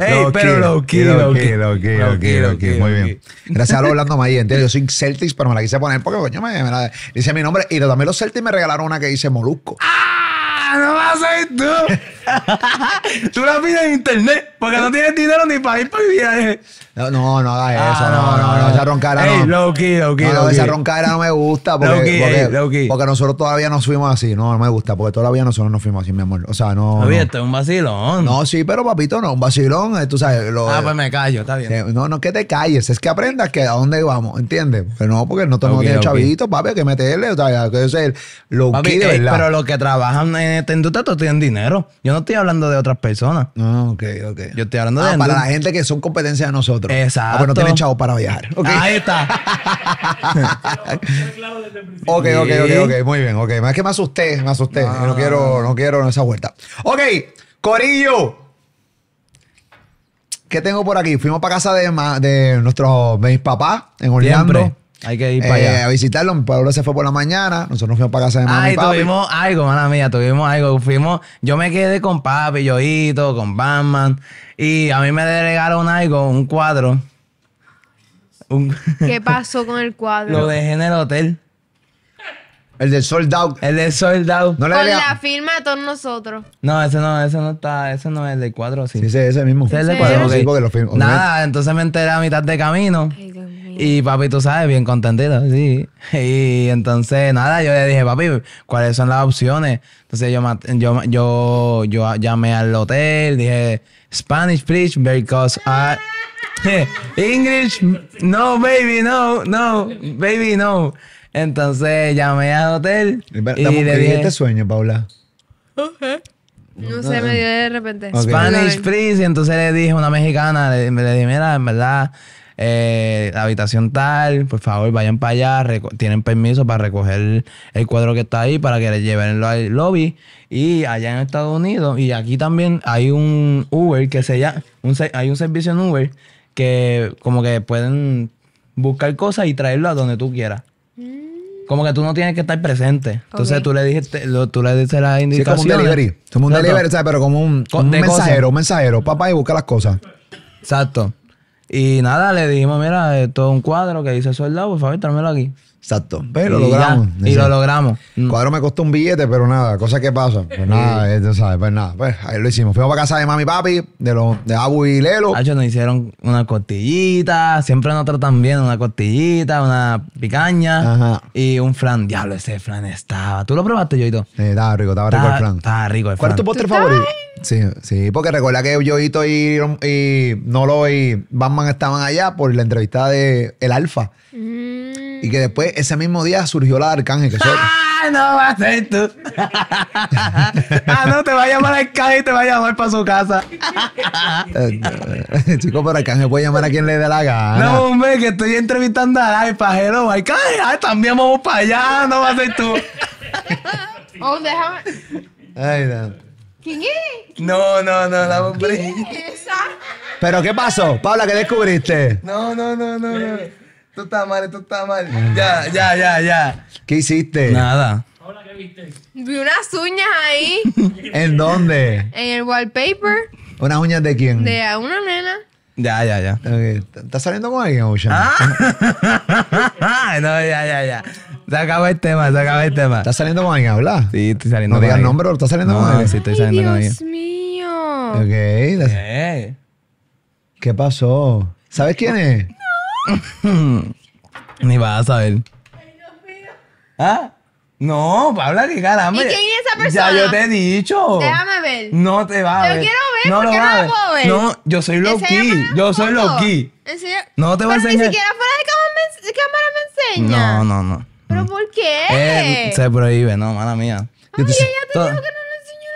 Ey, pero lo quiero, lo quiero, lo quiero, Muy bien. Gracias a Orlando May, ¿entiendes? Yo soy Celtics, pero me la quise poner porque coño me, la dice mi nombre. Y también los Celtics me regalaron una que dice Molusco. ¡Ah! ¡Ah, ¡No vas a ir tú! tú la pides en internet porque no tienes dinero ni para ir para vivir. No, no, no hagas ah, eso. no, no, no, Esa roncara no. Low-key, low-key. No, esa roncada no me gusta. Porque, porque, nosotros todavía no fuimos así. No, no me gusta. Porque todavía nosotros no fuimos así, mi amor. O sea, no. bien, es un vacilón. No, sí, pero papito, no. Un vacilón. Eh, tú sabes. ah, pues me callo, está bien. No, no que te calles. Es que aprendas que a dónde vamos. ¿Entiendes? Pero no, porque no tenemos chavitos, papi. hay Que meterle. O sea, que es el low-key Pero los que trabajan en en tú te tienen dinero. Yo no estoy hablando de otras personas. No, ok, ok. Yo estoy hablando ah, de. Para la gente que son competencia de nosotros. Ah, pues Exacto. Porque no tienen chavo para viajar. Okay. Ahí está. ok, ok, ok, ok. Muy bien, ok. Más que me asusté, me asusté. Ah. No, quiero, no quiero esa vuelta. Ok, Corillo. ¿Qué tengo por aquí? Fuimos para casa de, de nuestros, en Orlando. Hay que ir eh, para allá. A visitarlo. Pablo se fue por la mañana. Nosotros fuimos para casa de mamá Ay, y tuvimos algo, mala mía. Tuvimos algo. Fuimos... Yo me quedé con papi, yoito, con Batman. Y a mí me delegaron algo, un cuadro. ¿Qué pasó con el cuadro? Lo dejé en el hotel. El del soldado. El del soldado. Con la firma de todos nosotros. No, ese no, ese no está, ese no es el del cuadro, sí. sí ese, mismo. es el cuadro. Sí, Nada, entonces me enteré a mitad de camino. Y papi, tú sabes, bien contentito, sí. Y entonces, nada, yo le dije, papi, ¿cuáles son las opciones? Entonces yo, yo, yo, llamé al hotel, dije, Spanish, please, because I... English, no, baby, no, no, baby, no. Entonces llamé al hotel. y le dije, este sueño, Paula? No sé, me dio de repente. Spanish, please. Y entonces le dije a una mexicana, le dije, mira, en verdad, eh, la habitación tal, por favor vayan para allá, tienen permiso para recoger el cuadro que está ahí para que le llevenlo al lobby. Y allá en Estados Unidos, y aquí también hay un Uber que se llama, hay un servicio en Uber que como que pueden buscar cosas y traerlo a donde tú quieras. Mm. Como que tú no tienes que estar presente. Entonces tú le dijiste, tú le dices la indicación. como un delivery. un delivery, Pero como un, mensajero, un mensajero. Papá, y busca las cosas. Exacto. Y nada, le dijimos, mira, esto es un cuadro que dice soldado, por favor, tráemelo aquí. Exacto. Pero lo logramos. y lo logramos. Cuadro me costó un billete, pero nada, cosas que pasan. Pues nada, eh, tú sabes, pues nada. Pues ahí lo hicimos. Fuimos para casa de mami y papi, de los de Abu y Lelo. nos hicieron una costillita, siempre nos tratan bien una costillita, una picaña Ajá. y un flan. Diablo, ese flan estaba. ¿Tú lo probaste, Yoito? Sí, estaba rico, estaba, rico el flan. Estaba rico el flan. ¿Cuál es tu postre favorito? Sí, sí, porque recuerda que Yoito y, y Nolo y Batman estaban allá por la entrevista de El Alfa. Mm. Y que después, ese mismo día, surgió la Arcángel. Que ¡Ah, no va a ser tú! ¡Ah, no, te va a llamar Arcángel y te va a llamar para su casa! Eh, chico, pero Arcángel puede llamar a quien le dé la gana. No, hombre, que estoy entrevistando a la pajero. Arcángel, ay, también vamos para allá, no va a ser tú. oh, déjame. Ay, no. ¿Quién es? No, no, no, la hombre. ¿Pero qué pasó? Paula, ¿qué descubriste? No, no, no, no, no. Esto está mal, esto está mal. Ah. Ya, ya, ya, ya. ¿Qué hiciste? Nada. Hola, ¿qué viste? Vi unas uñas ahí. ¿En dónde? En el wallpaper. ¿Unas uñas de quién? De a una nena. Ya, ya, ya. ¿Estás saliendo con alguien, Ocean? Ah. no, ya, ya, ya. Se acaba el tema, se acaba el tema. ¿Estás saliendo con alguien? Habla. Sí, estoy saliendo no con alguien. No digas nombre, pero estás saliendo con alguien. Sí, estoy saliendo con alguien. mío. Ok. ¿Qué? ¿Qué pasó? ¿Sabes quién es? Ni vas a saber. ¿Ah? No, Pablo, qué caramba. ¿Y quién es esa persona? Ya yo te he dicho. Déjame ver. No te va a ver. Yo quiero ver, no ¿por qué no puedo ver? No, yo soy Loki. Yo soy Loki. No te voy a enseñar. ni siquiera fuera de cámara me enseña. No, no, no. ¿Pero por qué? Eh, se prohíbe, no, mala mía. Ay, yo te, ella te dijo que no le enseñó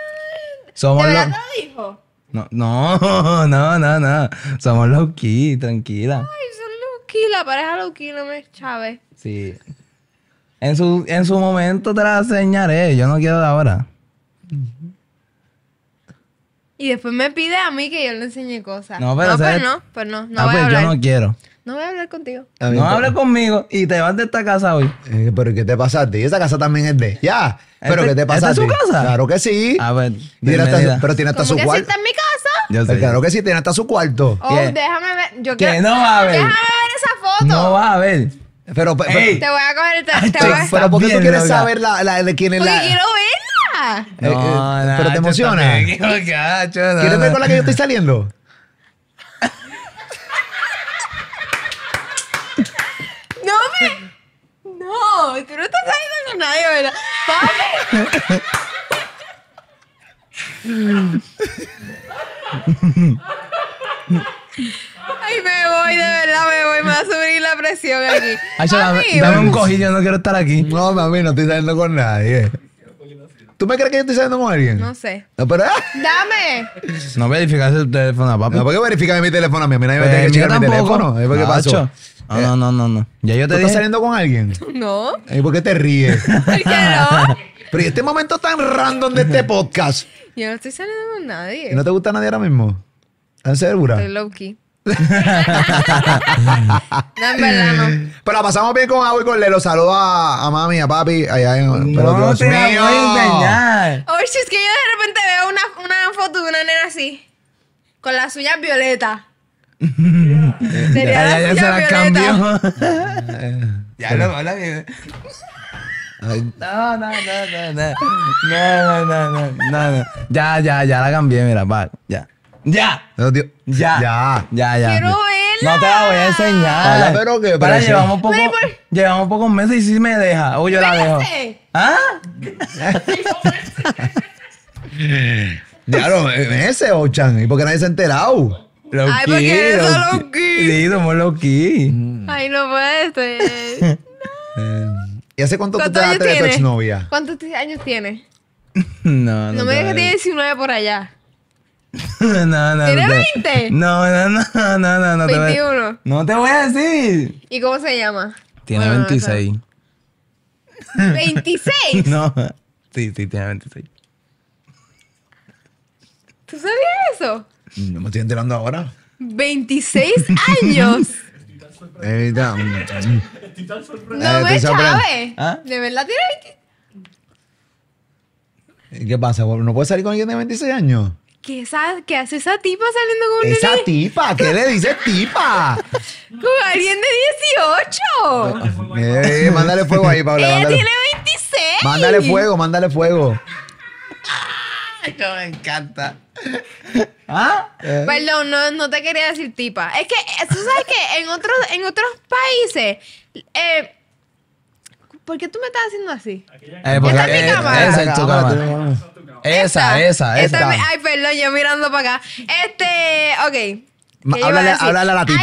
nada. Somos ¿De lo dijo? No, no, no, no, no. Somos Loki, tranquila. Ay, la pareja low key, no me chaves. Sí. En su, en su momento te la enseñaré, yo no quiero de ahora. Y después me pide a mí que yo le enseñe cosas. No, pero no, pues, pues no, no, no ah, pues a yo no quiero. No voy a hablar contigo. no hable conmigo y te vas de esta casa hoy. Eh, pero ¿qué te pasa a ti? Esa casa también es de. Ya. ¿Este- pero ¿qué te pasa a ti? es su casa? Claro que sí. A ver. pero tiene hasta su cuarto. está en mi casa? Yo eh, Claro que sí, tiene hasta su cuarto. Oh, déjame ver. Yo quiero... Que no, a ver. Déjame ver esa foto. No va a ver. Pero, Te voy a coger el te, voy a- pero ¿por qué tú quieres saber la, la- de quién es Porque la...? quiero verla. Eh, eh, pero te emociona. no, ¿Quieres ver con la que yo estoy saliendo? No me. No, tú no estás saliendo con nadie, ¿verdad? Papi. Ay, me voy, de verdad, me voy. Me va a subir la presión aquí. dame, un cojillo, no quiero estar aquí. No, mami, no estoy saliendo con nadie. ¿Tú me crees que yo estoy saliendo con alguien? No sé. No, pero... Ah. ¡Dame! No verificaste tu teléfono papi. ¿por qué verificas mi teléfono a mí? me pues, tiene que checar mi teléfono. ¿Por qué pasó? No, eh, no, no, no, no. Ya yo te ¿Tú estás saliendo con alguien? No. ¿Y eh, por qué te ríes? ¿Por qué no? Pero este momento tan random de este podcast. Yo no estoy saliendo con nadie. ¿No te gusta nadie ahora mismo? ¿Estás Estoy low key no, en verdad no. Pero la pasamos bien con agua y con Lelo. Saludos a, a, mami, a papi. Allá pero no Dios te mío. voy a Oye, es que yo de repente veo una, una foto de una nena así, con las uñas violetas. Sería ya, ya, se la cambió. ya lo habla bien. No, no, no, no, no. No, no, no, no, no. Ya, ya, ya la cambié, mira, va, ya. Ya. Ya. Ya. Ya, ya. Quiero verla. No te la voy a enseñar. pero que Para, llevamos poco, llevamos pocos meses y si me deja. O yo la dejo. ¿Ah? Ya eh, eh, ese, Ochan. ¿Y por qué nadie se ha enterado? Ay, porque eres low solo un key. Sí, somos low key. Mm. Ay, no puede ser. no. Eh, ¿Y hace cuánto tú te ¿Cuántos años de tu exnovia? ¿Cuántos años tienes? No, no. No me digas que tiene 19 por allá. ¿Tiene 20? No, no, no, no, no, no. 21. no te voy a decir. ¿Y cómo se llama? Tiene 26. ¿26? no, sí, sí, tiene 26. ¿Tú sabías eso? No me estoy enterando ahora. 26 años. Eh, mm, mm. Eh, estoy tan sorprendido. No me chaves. ¿Ah? ¿De verdad tiene 26? ¿Qué pasa? ¿No puede salir con alguien de 26 años? ¿Qué, esa, hace esa tipa saliendo con un Esa tipa, ¿qué le dice tipa? Con alguien de 18. Eh, mándale fuego ahí, Pablo Ella tiene 26. Mándale fuego, mándale fuego. Esto me encanta. ¿Ah? Eh. Perdón, no, no te quería decir tipa. Es que tú sabes que en otros, en otros países eh, ¿por qué tú me estás haciendo así? Eh, esa es tu Esa, esa, esa. Ay, perdón, yo mirando para acá. Este, ok. Háblale, a, la tipa.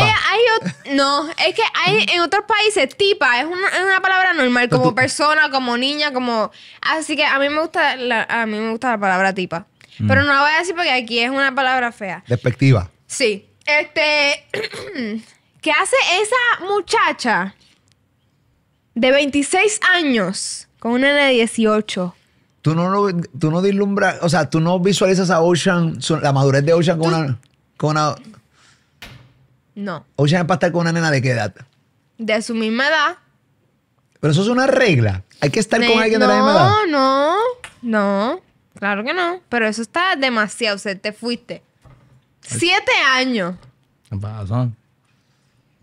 no, es que hay en otros países tipa es una, palabra normal, como persona, como niña, como... Así que a mí me gusta la, a mí me gusta la palabra tipa. Pero mm. no la voy a decir porque aquí es una palabra fea. Despectiva. Sí. Este... ¿Qué hace esa muchacha? de 26 años con una de 18. Tú no, tú no o sea, tú no visualizas a Ocean, la madurez de Ocean con una, No. Ocean es para estar con una nena de qué edad. De su misma edad. Pero eso es una regla. Hay que estar con alguien de la misma edad. No, no, no. Claro que no. Pero eso está demasiado. Usted te fuiste. Siete años. ¿Qué pasa?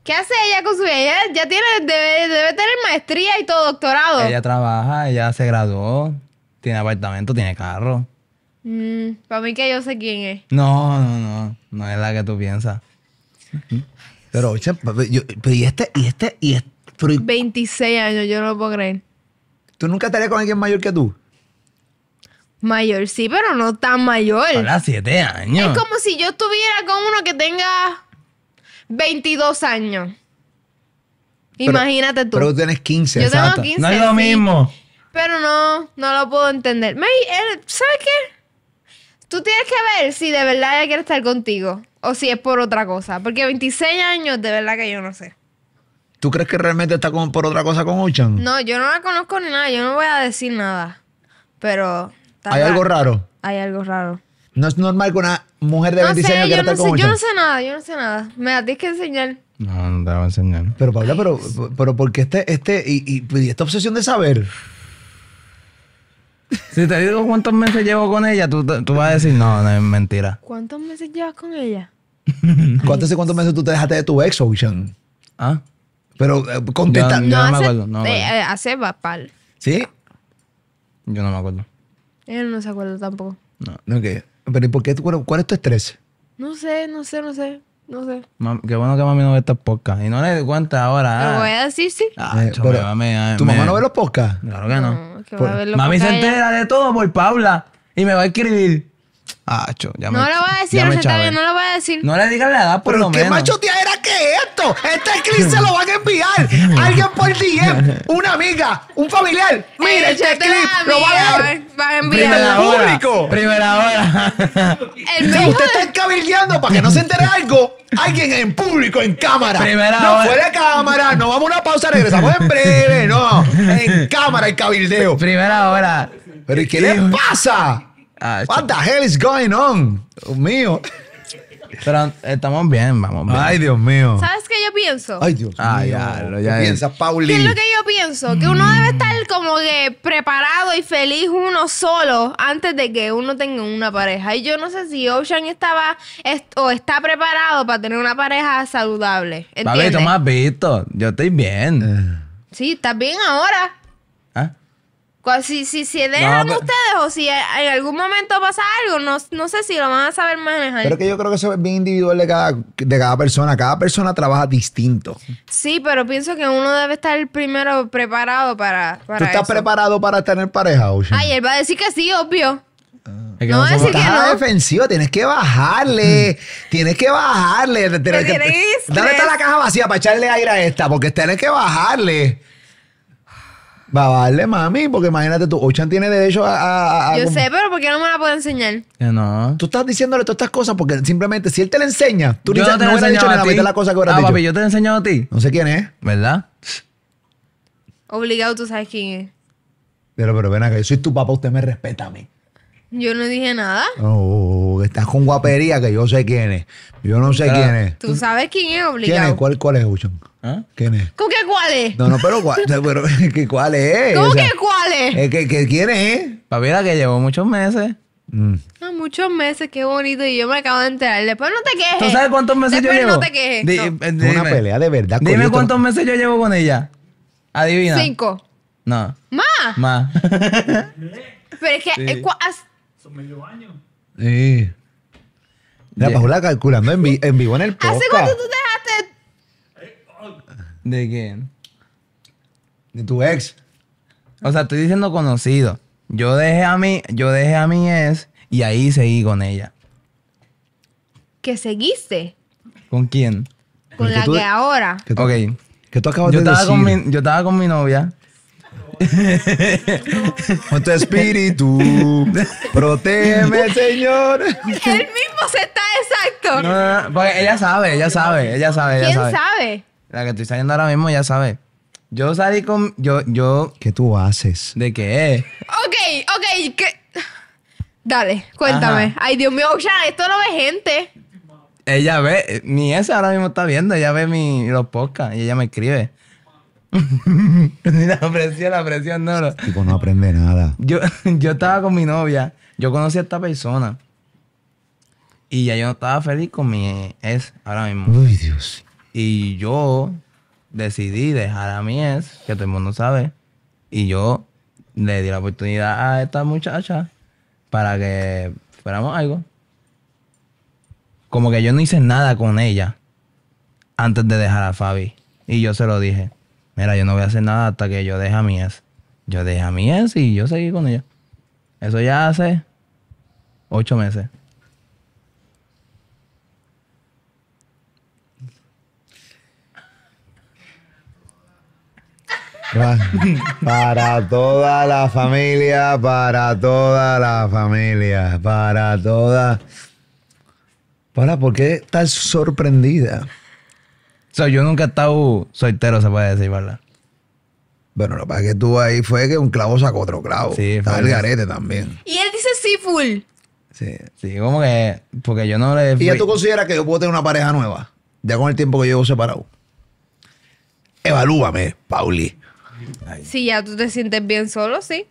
¿Qué hace ella con su vida? Ella ya tiene, debe, tener maestría y todo, doctorado. Ella trabaja, ella se graduó, tiene apartamento, tiene carro. Mm, para mí que yo sé quién es. No, no, no. No es la que tú piensas. Pero, oye, y este, y este, y este. 26 años, yo no lo puedo creer. ¿Tú nunca estarías con alguien mayor que tú? Mayor, sí, pero no tan mayor. Para 7 años. Es como si yo estuviera con uno que tenga 22 años. Imagínate tú. Pero tú tienes 15. Yo tengo 15. No es lo mismo. Pero no, no lo puedo entender. May, eh, ¿Sabes qué? Tú tienes que ver si de verdad ella quiere estar contigo o si es por otra cosa. Porque 26 años, de verdad que yo no sé. ¿Tú crees que realmente está por otra cosa con Ochan? No, yo no la conozco ni nada. Yo no voy a decir nada. Pero... ¿Hay algo raro? Hay algo raro. No es normal que una mujer de 26 años quiera estar con Yo no sé nada, yo no sé nada. Me da tienes que enseñar. No, no te va a enseñar. Pero Paula, pero, pero ¿por qué este, este, y, y, esta obsesión de saber? Si te digo cuántos meses llevo con ella, tú, tú vas a decir, no, no es mentira. ¿Cuántos meses llevas con ella? ¿Cuántos y cuántos meses tú te dejaste de tu ex, Ocean? ¿Ah? Pero eh, contestando. Yo, no, me acuerdo. No eh, eh, hace ¿Sí? Yo no me acuerdo. Él no se acuerda tampoco. No. ¿No que... Pero por qué? ¿Cuál, es tu estrés? No sé, no sé, no sé. No sé. qué bueno que mami no ve estas podcasts. Y no le cuenta ahora. Lo ah. voy a decir, sí. Ah, eh, ah, ¿Tu mamá no ve los podcasts? Claro que no. no mami se entera de todo por Paula y me va a escribir. Ah, ya no lo voy a decir, no lo voy a decir. No le digas la edad, por ¿Pero menos qué menos. tía era que esto? Este clip se lo van a enviar. Alguien por DM, una amiga, un familiar. Eh, Mira, este clip lo va a dar. Va público. Primera hora. si usted está cabildeando para que no se entere algo, alguien en público, en cámara. Primera no, hora. fuera de cámara, no vamos a una pausa, regresamos en breve, no. En cámara, el cabildeo. Primera hora. ¿Pero qué le pasa? Ah, What the hell is going on? Dios mío. Pero eh, estamos bien, vamos bien. Ay, Dios mío. ¿Sabes qué yo pienso? Ay, Dios mío. Ah, mío. Ya, ya, ya ¿Qué piensas, Pauli? ¿Qué es lo que yo pienso? Que uno debe estar como que preparado y feliz uno solo antes de que uno tenga una pareja. Y yo no sé si Ocean estaba o está preparado para tener una pareja saludable. ¿entiendes? tú me has visto. Yo estoy bien. Eh. Sí, estás bien ahora. Si, si, si dejan ustedes o si en algún momento pasa algo, no, sé si lo van a saber manejar. Pero que yo creo que eso es bien individual de cada, de cada persona. Cada persona trabaja distinto. Sí, pero pienso que uno debe estar primero preparado para, para ¿Tú estás preparado para tener pareja, Ocean? Ay, él va a decir que sí, obvio. no, no a decir que no. defensivo, tienes que bajarle. tienes que bajarle. que... Dale está la caja vacía para echarle aire a esta, porque tienes que bajarle. Va a darle mami, porque imagínate tú, Ochan tiene derecho a. a- Yo sé, pero ¿por qué no me la puedo enseñar? no. Tú estás diciéndole todas estas cosas porque simplemente si él te la enseña, tú dices, no, has dicho ni la mitad de la cosa que ahora Ah, dicho. papi, yo te he enseñado a ti. No sé quién es. ¿Verdad? Obligado, tú sabes quién es. Pero, pero ven acá, yo soy tu papá, usted me respeta a mí. Yo no dije nada. Oh, estás con guapería que yo sé quién es. Yo no sé quién es. Tú sabes quién es obligado. ¿Quién es? ¿Cuál, es, Uchon? ¿Ah? ¿Quién es? ¿Con qué cuál es? No, no, pero, cuál, pero, cuál es. ¿Con qué cuál es? es que, ¿Quién es? Eh. Pabila que llevó muchos meses. Mm. Ah, muchos meses, qué bonito. Y yo me acabo de enterar. Después no te quejes. ¿Tú sabes cuántos meses yo llevo? no te quejes. Eh, una pelea de verdad. Dime cuántos meses yo llevo con ella. Adivina. Cinco. No. Más. Más. pero es que... Eh, medio año. Sí. La yeah. calculando en, vivo en el podcast. ¿Hace cuánto tú dejaste? ¿De quién? De tu ex. O sea, estoy diciendo conocido. Yo dejé a mi, yo dejé a mi ex y ahí seguí con ella. ¿Que seguiste? ¿Con quién? Con la que ahora. ok. tú acabas de decir. yo estaba con mi novia Con tu espíritu, protégeme, Señor. Él mismo se está exacto. porque ella sabe, ella sabe, ella sabe. Ella ¿Quién sabe? La que estoy saliendo ahora mismo ya sabe. Yo salí con. Yo, yo. ¿Qué tú haces? ¿De qué? Ok, ok, ¿qué? Dale, cuéntame. Ay, Dios mío, ya esto no ve gente. Ella ve, ni esa ahora mismo está viendo, ella ve mi, los podcasts y ella me escribe. la presión, la presión, no. tipo no aprende nada. Yo, yo estaba con mi novia, yo conocí a esta persona. Y ya yo no estaba feliz con mi ex ahora mismo. Uy, Y yo decidí dejar a mi ex, que todo el mundo sabe. Y yo le di la oportunidad a esta muchacha para que fuéramos algo. Como que yo no hice nada con ella antes de dejar a Fabi. Y yo se lo dije mira, yo no voy a hacer nada hasta que yo deje a mi ex. Yo deje a mi ex y yo seguí con ella. Eso ya hace ocho meses. Para toda la familia, para toda la familia, para toda... Para, ¿por qué estás sorprendida? sea, yo nunca he estado soltero, se puede decir, ¿verdad? Bueno, lo que pasa es que tú ahí fue que un clavo sacó otro clavo. Sí, el garete también. Y él dice sí full. Sí, sí, como que. Porque yo no le. ¿Y ya tú consideras que yo puedo tener una pareja nueva? Ya con el tiempo que llevo separado. Evalúame, Pauli. Si ya tú te sientes bien solo, sí.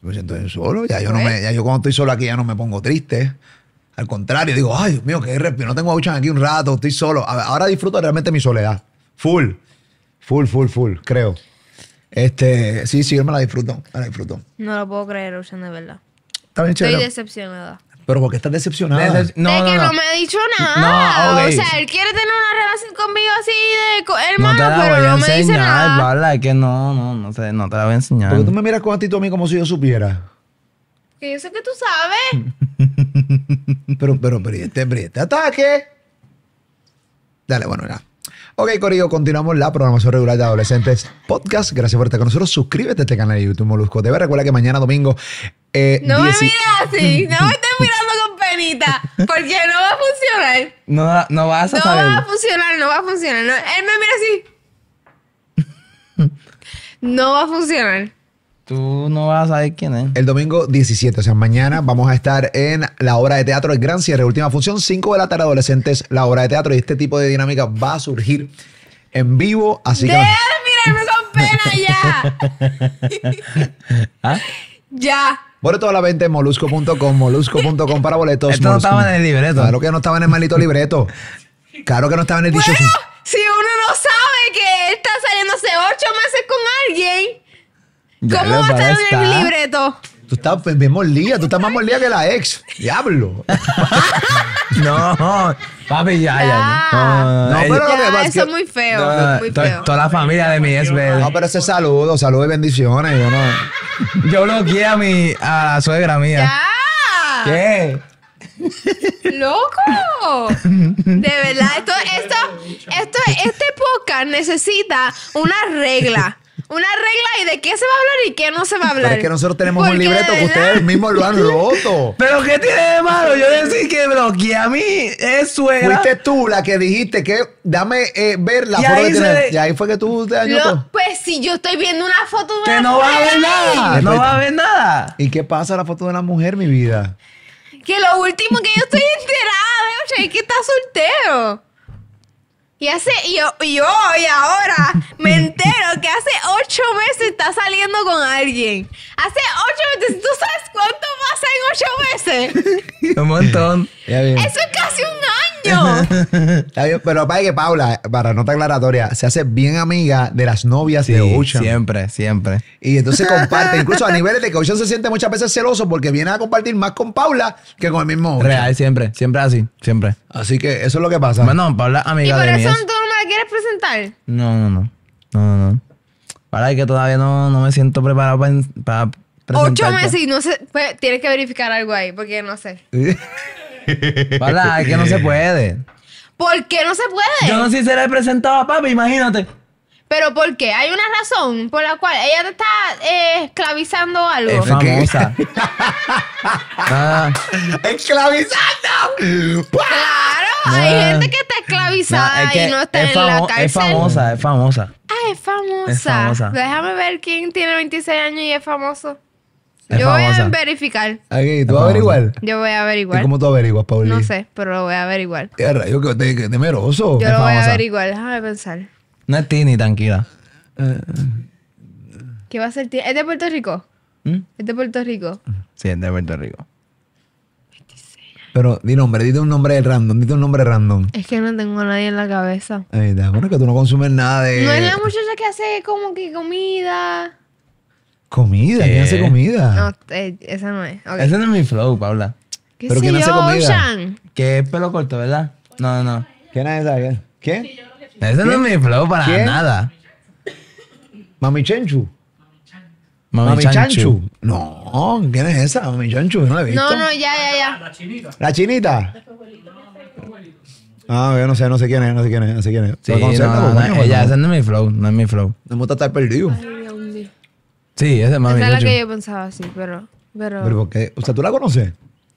Me siento bien solo. Ya yo, no pues. me, ya yo cuando estoy solo aquí ya no me pongo triste. Al contrario, digo, ay, Dios mío, qué respiro, no tengo a Uchan aquí un rato, estoy solo. Ahora disfruto realmente mi soledad. Full. Full, full, full, creo. Este, sí, sí, yo me la disfruto, me la disfruto. No lo puedo creer, Uchan, de verdad. Está bien chévere. Estoy decepcionada. Pero ¿por qué estás decepcionada? Decep no, de que no. me ha dicho nada. O sea, él quiere tener una relación conmigo así de hermano, no pero no me dice nada. es que no, no, no, te, no te la voy a enseñar. Porque tú me miras con actitud a mí como si yo supiera. Que yo sé que tú sabes. pero, pero, brillante este, brillante este ataque. Dale, bueno, era Ok, Corillo, continuamos la programación regular de Adolescentes Podcast. Gracias por estar con nosotros. Suscríbete a este canal de YouTube Molusco TV. Recuerda que mañana domingo. Eh, no me mires así, no me estés mirando con penita, porque no va a funcionar. No, no a saber. No va a funcionar, no va a funcionar. él me mira así. No va a funcionar. Tú no vas a saber quién es. El domingo 17, o sea, mañana vamos a estar en la obra de teatro El Gran Cierre, última función, 5 de la tarde, adolescentes, la obra de teatro. Y este tipo de dinámica va a surgir en vivo, así que... mirarme con pena ya! ¿Ah? ¡Ya! Bueno, a la venta en molusco.com, molusco.com para boletos. Esto no estaba en el libreto. Claro que no estaba en el maldito libreto. Claro que no estaba en el bueno, dicho. Si uno no sabe que está saliendo hace ocho meses con alguien ¿Cómo va a estar en el libreto? Tú estás pues, bien molida, tú estás más molida que la ex. Diablo. no, papi, ya, ya. No, pero que eso es muy feo. muy feo. Toda la familia de mi es No, pero ese saludo, saludo y bendiciones. Yo, no. yo bloqueé a mi a suegra mía. Ya. ¿Qué? ¡Loco! De verdad, esto, esto, esto, este podcast necesita una regla una regla y de qué se va a hablar y qué no se va a hablar. Pero es que nosotros tenemos un libreto que ustedes mismos lo han roto. Pero ¿qué tiene de malo? Yo decir que bloqueé a mí, eso era. Fuiste tú la que dijiste que dame eh, ver la foto Y ahí fue que tú te dañó Pues si yo estoy viendo una foto de Que no va a ver nada, no va a ver nada. ¿Y qué pasa la foto de una mujer, mi vida? Que lo último que yo estoy enterada, es que está soltero. Y hace, y yo, y hoy ahora me entero que hace ocho meses está saliendo con alguien. Hace ocho meses. ¿Tú sabes cuánto pasa en ocho meses? un montón. Eso es casi un año. pero para que Paula, para nota aclaratoria, se hace bien amiga de las novias y de Ocean. Siempre, siempre. Y entonces comparte. Incluso a niveles de que Ocean se siente muchas veces celoso porque viene a compartir más con Paula que con el mismo Ocean. Real, siempre. Siempre así. Siempre. Así que eso es lo que pasa. Bueno, Paula, amiga de eso ¿Tú no me la quieres presentar? No, no, no. No, no, Para que todavía no, no, me siento preparado para, para presentarte. Ocho meses y no sé. tienes que verificar algo ahí, porque no sé. Para, es que no se puede. ¿Por qué no se puede? Yo no sé si he presentado a papi, imagínate. ¿Pero por qué? ¿Hay una razón por la cual ella te está eh, esclavizando algo? Es famosa. Ah. ¡Esclavizando! ¡Claro! Ah. hay gente que está esclavizada y no está en la cárcel. Es famosa, es famosa. Ah, es famosa. Déjame ver quién tiene 26 años y es famoso. Yo voy a verificar. ¿Tú vas a averiguar? Yo voy a averiguar. ¿Y cómo tú averiguas, Paulina? No sé, pero lo voy a averiguar. ¿Qué rayo qué temeroso? Yo lo voy a averiguar, déjame pensar. No es Tini, tranquila. Eh, ¿Qué va a ser Tini? ¿Es de Puerto Rico? ¿Mm? ¿Es de Puerto Rico? Sí, es de Puerto Rico. Pero di nombre, dite un nombre random, dite un nombre random. Es que no tengo a nadie en la cabeza. Ay, te que tú no consumes nada de. No es la muchacha que hace como que comida. ¿Comida? ¿Quién hace comida? No, eh, esa no es. Okay. Ese no es mi flow, Paula. ¿Qué ¿Pero sé quién hace comida? Que es pelo corto, ¿verdad? No, no, no. ¿Quién es esa? ¿Quién? Ese no es mi flow para nada. Mami Chenchu. Mami, Chanchu. No, ¿quién es esa? Mami Chanchu, no la he visto. No, no, ya, ya, ya. La chinita. ¿La chinita? Ah, yo no sé, no sé quién es, no sé quién es, no sé quién es. Sí, no, ese no es mi flow, no es mi flow. No me gusta estar perdido. sí, esa es Mami Esa es la que yo pensaba, sí, pero... Pero, ¿Pero por qué? O sea, ¿tú la conoces?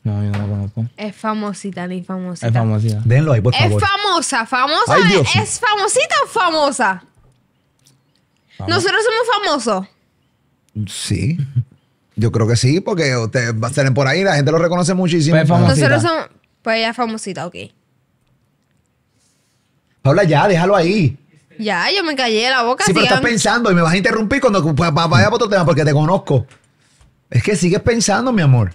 No, yo no la conozco. Es famosita, ni famosita. Es famosita. Denlo ahí, por favor. Es famosa, famosa. ¿Es famosita o famosa? Nosotros somos famosos. Sí. Yo creo que sí, porque ustedes salen por ahí, la gente lo reconoce muchísimo. es pues, famosita. Nosotros somos. Pues ella es famosita, ok. Paula, ya, déjalo ahí. Ya, yo me callé la boca. Sí, pero estás pensando y me vas a interrumpir cuando vaya a otro tema porque te conozco. Es que sigues pensando, mi amor.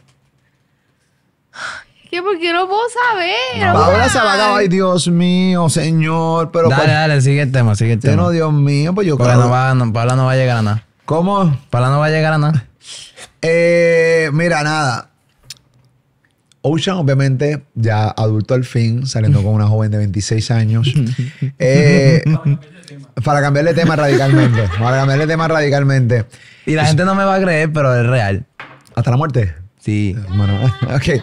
¿Qué? Porque no puedo saber. Ahora se va a dar. Ay, Dios mío, señor. Pero Dale, dale, sigue el tema, sigue el tema. No, Dios mío, pues yo creo. No va, no, no va a llegar a nada. ¿Cómo? para no va a llegar a nada. Eh, mira, nada. Ocean, obviamente, ya adulto al fin, saliendo con una joven de 26 años. Eh, para cambiarle tema radicalmente. Para cambiarle tema radicalmente. Y la gente no me va a creer, pero es real. ¿Hasta la muerte? Sí. Bueno, ok.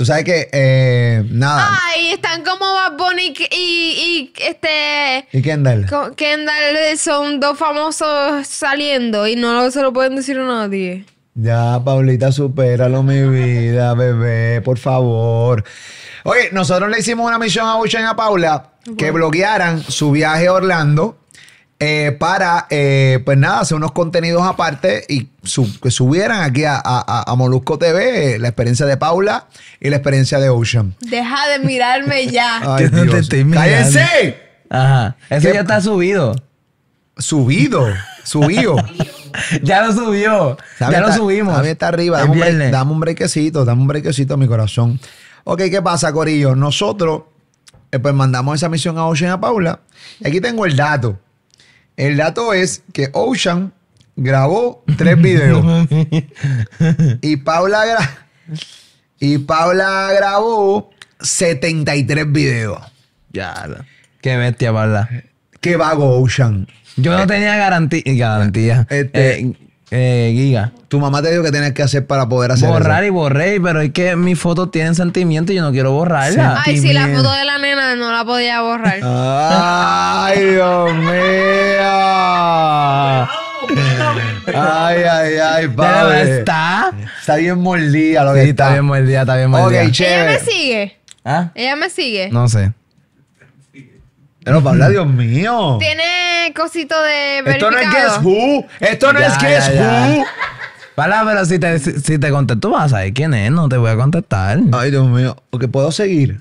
Tú sabes que, eh, nada. Ay, están como Bad y, este. ¿Y Kendall? Kendall son dos famosos saliendo y no se lo pueden decir a nadie. Ya, Paulita, supéralo, mi vida, bebé, por favor. Oye, nosotros le hicimos una misión a Bucha y a Paula que bloquearan su viaje a Orlando eh, para, eh, pues nada, hacer unos contenidos aparte y que subieran aquí a, Molusco TV eh, la experiencia de Paula y la experiencia de Ocean. Deja de mirarme ya. Ay, ¡Cállense! Ajá. Eso ya está subido. Subido. Subido. ya lo subió. Ya lo subimos. También está arriba. Dame un, brequecito, dame un brequecito a mi corazón. Ok, ¿qué pasa, Corillo? Nosotros, pues mandamos esa misión a Ocean a Paula. Y aquí tengo el dato. El dato es que Ocean grabó tres videos. y Paula y Paula grabó 73 videos. Ya. Qué bestia, Paula. Qué vago Ocean. Yo no eh. tenía garantía. garantía. Este, eh, eh, giga. Tu mamá te dijo que tienes que hacer para poder hacer Borrar y borré, pero es que mis fotos tienen sentimiento y yo no quiero borrarla. Ay, si la foto de la nena no la podía borrar. Ay, Dios mío. Ay, ay, ay, padre. está. Está bien mordida lo que sí, está. bien mordida, está bien mordida. ¿Ella me sigue? ¿Ah? ¿Ella me sigue? No sé. Pero Paula, Dios mío. Tiene cosito de verificado. Esto no es Guess Who. Esto no es Guess es Who. Paula, pero si te, si, te contesto, vas a saber quién es. No te voy a contestar. Ay, Dios mío. Porque puedo seguir.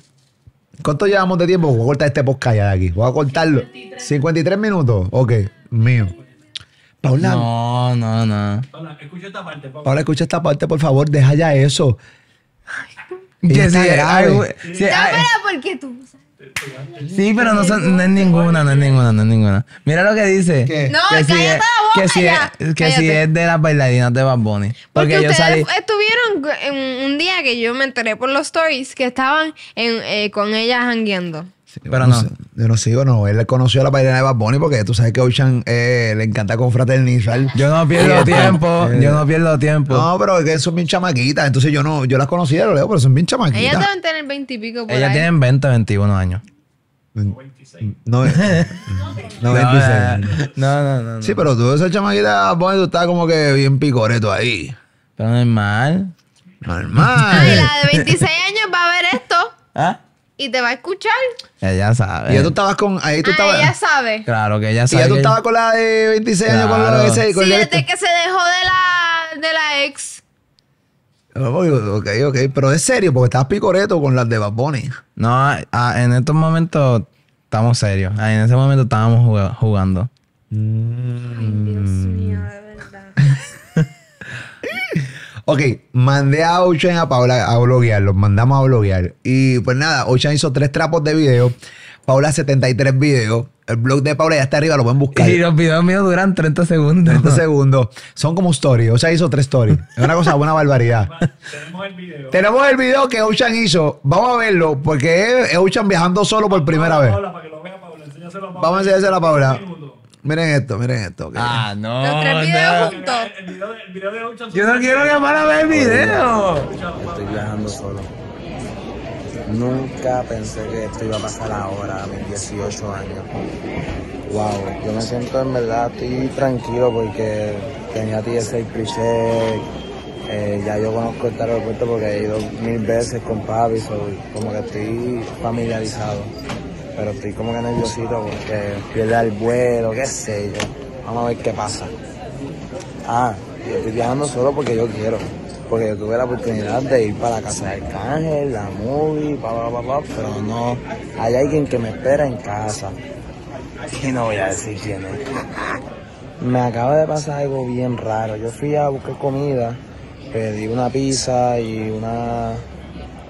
¿Cuánto llevamos de tiempo? Voy a cortar este podcast ya de aquí. Voy a cortarlo. 53, 53 minutos. Ok, mío. Paula. No, no, no. Paula, escucha esta parte, Paula. Paula, escucha esta parte, por favor. Deja ya eso. Ay, ¿por qué tú? Sí, pero no, es ninguna, no es ninguna, no es ninguna. Mira lo que dice. No, que es, que si es de las bailarinas de Bad Porque, estuvieron en un día que yo me enteré por los stories que estaban eh, con ella hangueando. Pero no. Yo no sigo, no. Él conoció a la bailarina de Bad Bunny porque tú sabes que Ocean eh, le encanta confraternizar. Yo no pierdo tiempo. Eh, yo no pierdo tiempo. No, pero es que son bien chamaquitas. Entonces yo no, yo las conocía lo leo, pero son bien chamaquitas. Ellas deben tener 20 y pico por Ellas tienen 20, 21 años. No, No, no, no, no, no, Sí, pero tú, esa chamaquita, Bunny tú estás como que bien picoreto ahí. Pero normal. Normal. y la de 26 años va a ver esto. ¿Ah? y te va a escuchar. Ella sabe. Y ya tú estabas con. Ahí tú ah, estabas. Ella sabe. Claro que ella sabe. Y ya tú estabas con la de 26 años con la de ese. Con sí, desde que se dejó de la, de la ex. Ok, ok. Pero es serio, porque estabas picoreto con las de Bad Bunny. No, ah, en estos momentos estamos serios. Ah, en ese momento estábamos jugando. Ay, Dios mío, Ok, mandé a Ocean a Paula a bloguear, los mandamos a bloguear. Y pues nada, Ocean hizo tres trapos de video, Paula 73 videos. El blog de Paula ya está arriba, lo pueden buscar. Y los videos míos duran 30 segundos. 30 segundos. Son como stories. sea hizo tres stories. Es una cosa, una barbaridad. Tenemos el video. Tenemos el video que Ocean hizo. Vamos a verlo, porque es Ocean viajando solo por primera vez. Vamos a enseñárselo a Paula. Miren esto, miren esto. Ah, no. juntos. Yo no quiero llamar a ver el video. Estoy viajando solo. Nunca pensé que esto iba a pasar ahora, a mis 18 años. Wow, yo me siento en verdad, estoy tranquilo porque tenía 16 cliché. Eh, ya yo conozco este aeropuerto porque he ido mil veces con papi, soy como que estoy familiarizado pero estoy como que nerviosito porque pierde el vuelo, qué sé yo. Vamos a ver qué pasa. Ah, yo estoy viajando solo porque yo quiero. Porque yo tuve la oportunidad de ir para la casa del cángel, la movie, pa, pa, pa, pero no. Hay alguien que me espera en casa. Y no voy a decir quién es. Me acaba de pasar algo bien raro. Yo fui a buscar comida, pedí una pizza y una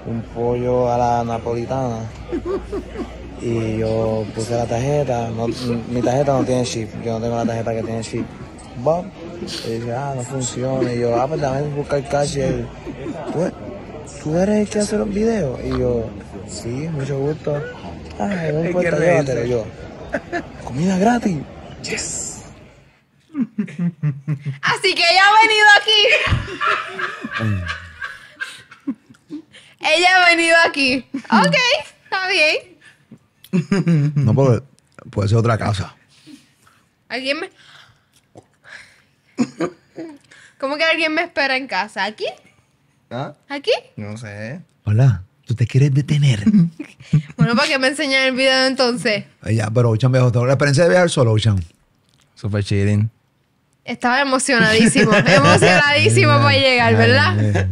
un pollo a la napolitana y yo puse la tarjeta, mi tarjeta no tiene chip, yo no tengo la tarjeta que tiene chip. Va, y dice, ah, no funciona. Y yo, ah, pues también buscar cash. Y ¿tú eres el que hace los videos? Y yo, sí, mucho gusto. Ah, no importa, llévatelo. Yo, comida gratis. Yes. Así que ella ha venido aquí. Mm. ella ha venido aquí. Ok, está bien. No, puede ser otra casa. ¿Alguien me.? ¿Cómo que alguien me espera en casa? ¿Aquí? ¿Ah? ¿Aquí? No sé. Hola, ¿tú te quieres detener? bueno, ¿para qué me enseñan el video entonces? Eh, ya, pero Ocean viajó. La experiencia de viajar solo, Ocean. Super chilling. Estaba emocionadísimo, emocionadísimo para llegar, ¿verdad?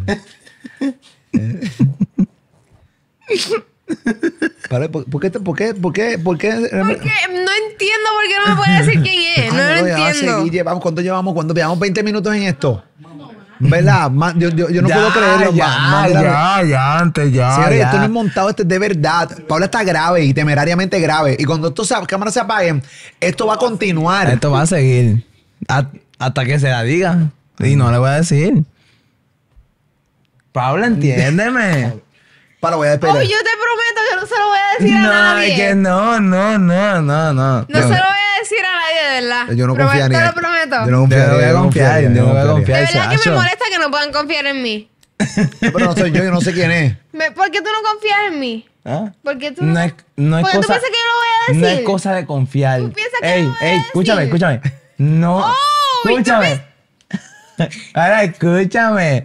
¿por, qué, por, qué, por, qué, por qué? Porque no entiendo por qué no me puede decir quién es. No, lo entiendo. llevamos, ¿Cuánto llevamos? cuando llevamos? 20 minutos en esto. ¿Verdad? Yo, no puedo creerlo. Ya, ya, ya, antes, ya. esto no es montado, esto es de verdad. Paula está grave y temerariamente grave. Y cuando estas cámaras se apaguen, esto va a continuar. Esto va a seguir. hasta que se la diga. Y no le voy a decir. Paula, entiéndeme. para voy a esperar. Oh, yo te prometo que no se lo voy a decir a nadie. que no, no, no, no, no. No se lo voy a decir a nadie, de verdad. Yo no confiaría. Te lo prometo. Yo no voy a confiar. Yo no voy a confiar. De verdad que me molesta que no puedan confiar en mí. Pero no soy yo, yo no sé quién es. ¿Por qué tú no confías en mí? ¿Ah? ¿Por qué tú no, es, no es cosa, tú piensas que yo lo voy a decir? No es cosa de confiar. ¿Tú piensas que ey, ey, escúchame, escúchame. No. Oh, escúchame. Ahora escúchame.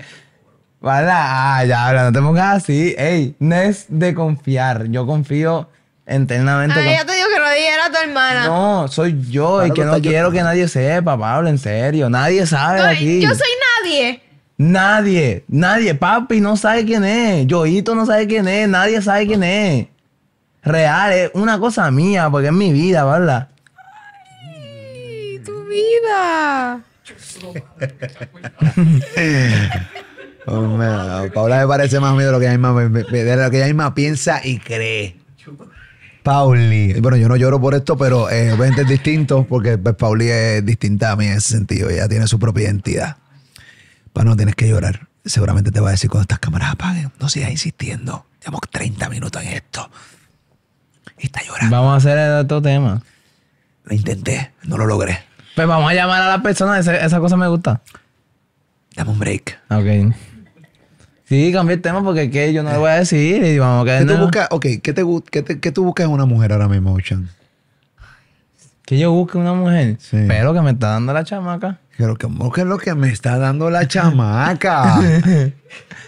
¿Verdad? Ah, ya, habla, no te pongas así. Ey, no es de confiar. Yo confío internamente. Ay, ya te digo que Rodríguez era tu hermana. No, soy yo y que no quiero que nadie sepa, Pablo, en serio. Nadie sabe aquí. Yo soy nadie. Nadie, nadie. Papi no sabe quién es. Yoito no sabe quién es. Nadie sabe quién es. Real, es una cosa mía porque es mi vida, ¿verdad? Ay, tu vida. Oh, Paula me parece más miedo de lo que misma, de lo que ella misma piensa y cree. Pauli, bueno, yo no lloro por esto, pero obviamente es distinto, porque pues, Pauli es distinta a mí en ese sentido. Ella tiene su propia identidad. Pa no tienes que llorar. Seguramente te va a decir cuando estas cámaras apaguen. No sigas insistiendo. Llevamos 30 minutos en esto. Y está llorando. Vamos a hacer otro tema. Lo intenté, no lo logré. Pues vamos a llamar a la persona, esa, esa cosa me gusta. Dame un break. Ok. Sí, cambié el tema porque ¿qué? yo no le voy a decir. ¿Qué tú, buscas? Okay, ¿qué, te, qué, tú buscas en una mujer ahora mismo, Ochan? Que yo busque una mujer. Sí. Pero que me está dando la chamaca. Pero que es lo que me está dando la chamaca.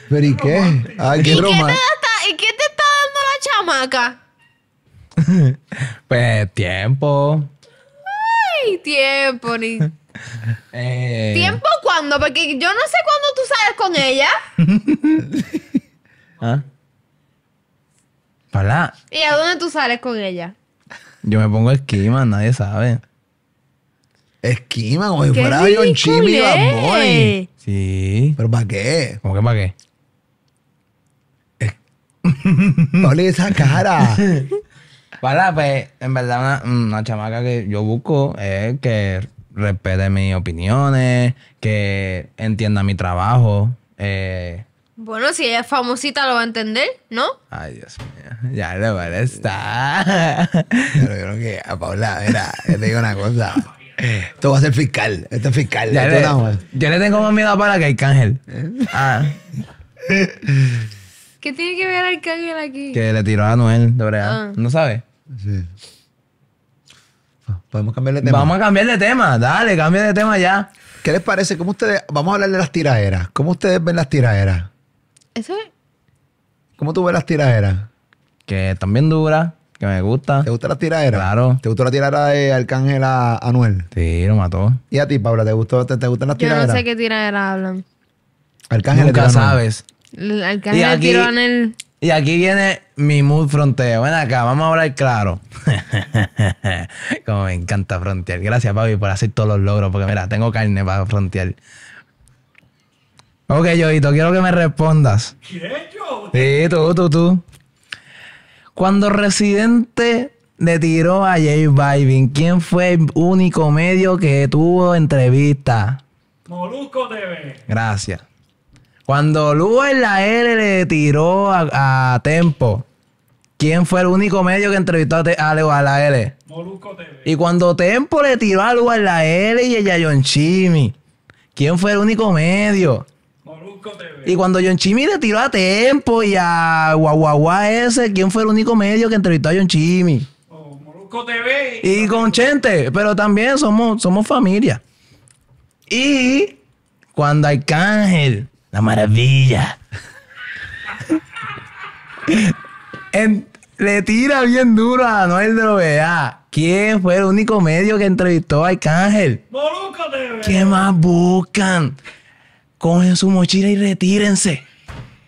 pero ¿y qué? Ah, ¿Y, qué te está, dando la chamaca? pues tiempo. Ay, tiempo, ni. Eh. ¿Tiempo cuándo? Porque yo no sé cuándo tú ella. ¿Ah? ¿Y a dónde tú sales con ella? Yo me pongo esquima, nadie sabe. Esquima, como si fuera John Chibi y Bad Sí. ¿Pero para qué? ¿Cómo que para qué? hice esa cara. Para, pues, en verdad, una, una, chamaca que yo busco es que respete mis opiniones, que entienda mi trabajo, eh, bueno, si ella es famosita lo va a entender, ¿no? Ay, Dios mío. Ya le estar Pero yo creo que a Paula, mira, te digo una cosa. Esto va a ser fiscal. Esto es fiscal. Ya le, yo le tengo más miedo a Paula que a Arcángel. ¿Eh? Ah. ¿Qué tiene que ver Arcángel aquí? Que le tiró a Noel de verdad, ah. ¿No sabe? Sí. Ah, podemos cambiar de tema. Vamos a cambiar de tema. Dale, cambia de tema ya. ¿Qué les parece? ¿Cómo ustedes, vamos a hablar de las tiraderas. ¿Cómo ustedes ven las tiraderas? Eso es. ¿Cómo tú ves las tiraderas? Que también dura, que me gusta. ¿Te gusta las tiradera? Claro. ¿Te gustó la tiradera de Arcángel a Anuel? Sí, lo mató. ¿Y a ti, Paula? ¿Te, gustó, te, gustan las tiraderas? Yo no sé qué tiradera hablan. Arcángel Nunca sabes. Arcángel tiró en el... Y aquí viene mi mood fronteo. Ven acá, vamos a hablar claro. Como me encanta frontear. Gracias, papi, por hacer todos los logros. Porque mira, tengo carne para frontear. Ok, Yoito, quiero que me respondas. ¿Qué, yo? Sí, tú, tú, tú. Cuando Residente le tiró a J Balvin, ¿quién fue el único medio que tuvo entrevista? Molusco TV. Gracias. Cuando Lugo en la L le tiró a, Tempo, ¿quién fue el único medio que entrevistó a, te, a, la L? TV. Y cuando Tempo le tiró a Lugo en la L y ella a John Chimi, ¿quién fue el único medio? Molusco TV. Y cuando John Chimi le tiró a Tempo y a Guaguaguá ese, ¿quién fue el único medio que entrevistó a John Chimi? Oh, y con Chente, pero también somos, somos familia. Y cuando Arcángel la maravilla. en, le tira bien duro a Noel de vea. ¿Quién fue el único medio que entrevistó a Arcángel? ¿Qué más buscan? Cogen su mochila y retírense.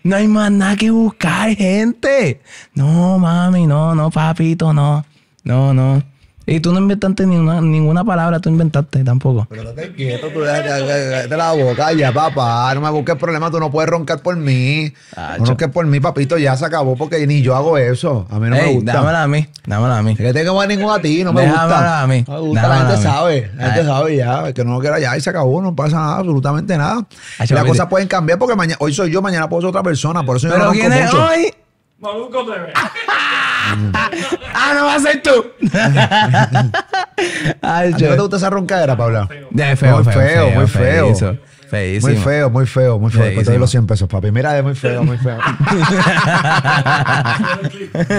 No hay más nada que buscar, gente. No, mami, no, no, papito, no. No, no. Y tú no inventaste ninguna, ninguna palabra, tú inventaste tampoco. Pero no te quieto, tú déjate la boca ya, papá. No me busques problemas, tú no puedes roncar por mí. Ronque por mí, papito, ya se acabó porque ni yo hago eso. A mí no me gusta. Dámela a mí, dámela a mí. Es que tengo más ninguno a ti, no me Déjamela gusta. a mí. No me gusta. la gente sabe, la gente sabe ya. que no lo quiera ya y se acabó, no pasa nada, absolutamente nada. Las cosas pueden cambiar porque mañana, hoy soy yo, mañana puedo ser otra persona. Por eso yo no ronco mucho. ¿Pero quién es hoy? Maluco TV. ah, no vas a ser tú. Ay, ¿A ti no te gusta esa roncadera, Paula? De feo, muy feo, muy feo. Muy feo, muy feo, muy feo. Después te los 100 pesos, papi. Mira, es muy feo, muy feo.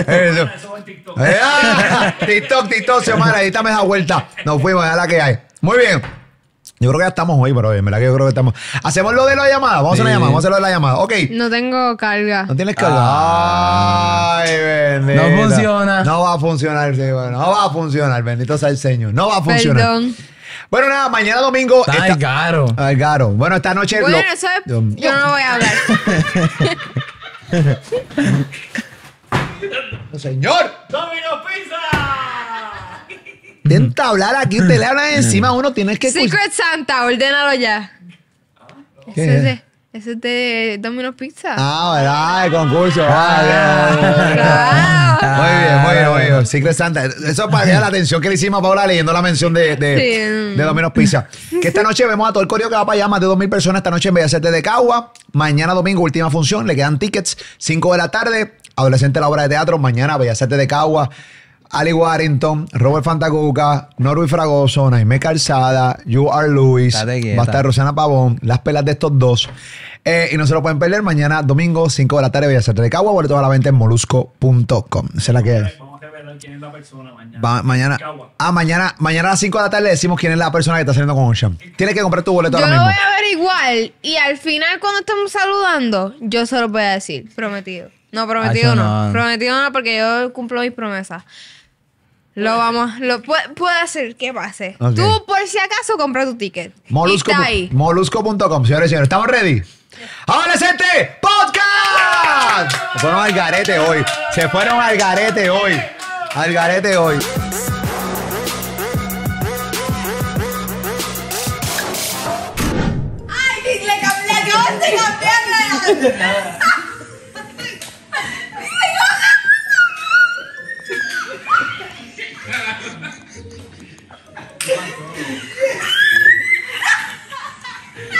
Eso. Eh, TikTok, ah, TikTok, TikTok, Xiomara, edítame da vuelta. Nos fuimos, a la que hay. Muy bien. Yo creo que ya estamos hoy, pero en verdad que yo creo que estamos. Hacemos lo de la llamada. Vamos a hacer la llamada. Vamos a hacer lo de la llamada. Ok. No tengo carga. No tienes carga. Ah. Ay, bendito. No funciona. No va a funcionar. No va a funcionar. Bendito sea el Señor. No va a funcionar. Perdón. Bueno, nada, mañana domingo. Está, caro. Ay, caro. Bueno, esta noche. lo... yo... yo no voy a hablar. ¡Señor! ¡Domino Pizza! Intenta hablar aquí, te le hablan encima uno, tienes que... Secret Santa, ordénalo ya. Ese es de, ese es de Domino's Pizza. Ah, ¿verdad? El concurso. Ah, muy bien, muy bien, muy bien. Ah. Secret Santa. Eso es para que la atención que le hicimos a Paola leyendo la mención de, de, Domino's Pizza. Que esta noche vemos a todo el coreo que va para allá, más de 2.000 personas esta noche en Bellas Artes de Cagua. Mañana domingo, última función, le quedan tickets, 5 de la tarde. Adolescente la obra de teatro, mañana Bellas Artes de Cagua. Ali Warrington, Robert Fantacuca, Norby Fragoso, Naime Calzada, You Are Luis, va a Rosana Pavón, las pelas de estos dos. Eh, y no se lo pueden perder mañana, domingo, 5 de la tarde, voy a hacerte de Cagua, boleto a la venta en molusco.com. la que Vamos a ver quién es la persona mañana. mañana. Ah, mañana, mañana a las 5 de la tarde decimos quién es la persona que está saliendo con Ocean. Tienes que comprar tu boleto yo mismo. Yo voy a igual, y al final cuando estemos saludando, yo se lo voy a decir, prometido. No, ah, prometido no. no. Prometido no porque yo cumplo mis promesas. Lo vamos, lo puede, hacer que pase. Tú, por si acaso, compra tu ticket. Molusco- Molusco.com, señores y señores. ¿Estamos ready? ¡Adolescente Podcast! Se fueron al garete hoy. Se fueron al garete hoy. Al garete hoy. ¡Ay, le, cambié, le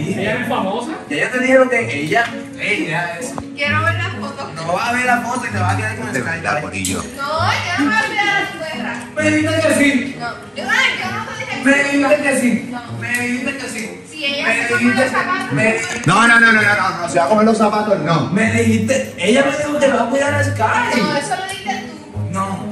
Ella es famosa. ella te dijo que ella, ella es. Quiero ver la foto. No va a ver la foto y te va a quedar con el celular No, ya no voy a ver a la Me dijiste que sí. No. Yo, no te Me dijiste que sí. Me dijiste que sí. Si ella se come No, no, no, no, no, no, Se va a comer los zapatos, no. Me dijiste. Ella me dijo que va a cuidar las Sky. No, eso lo dijiste tú. No.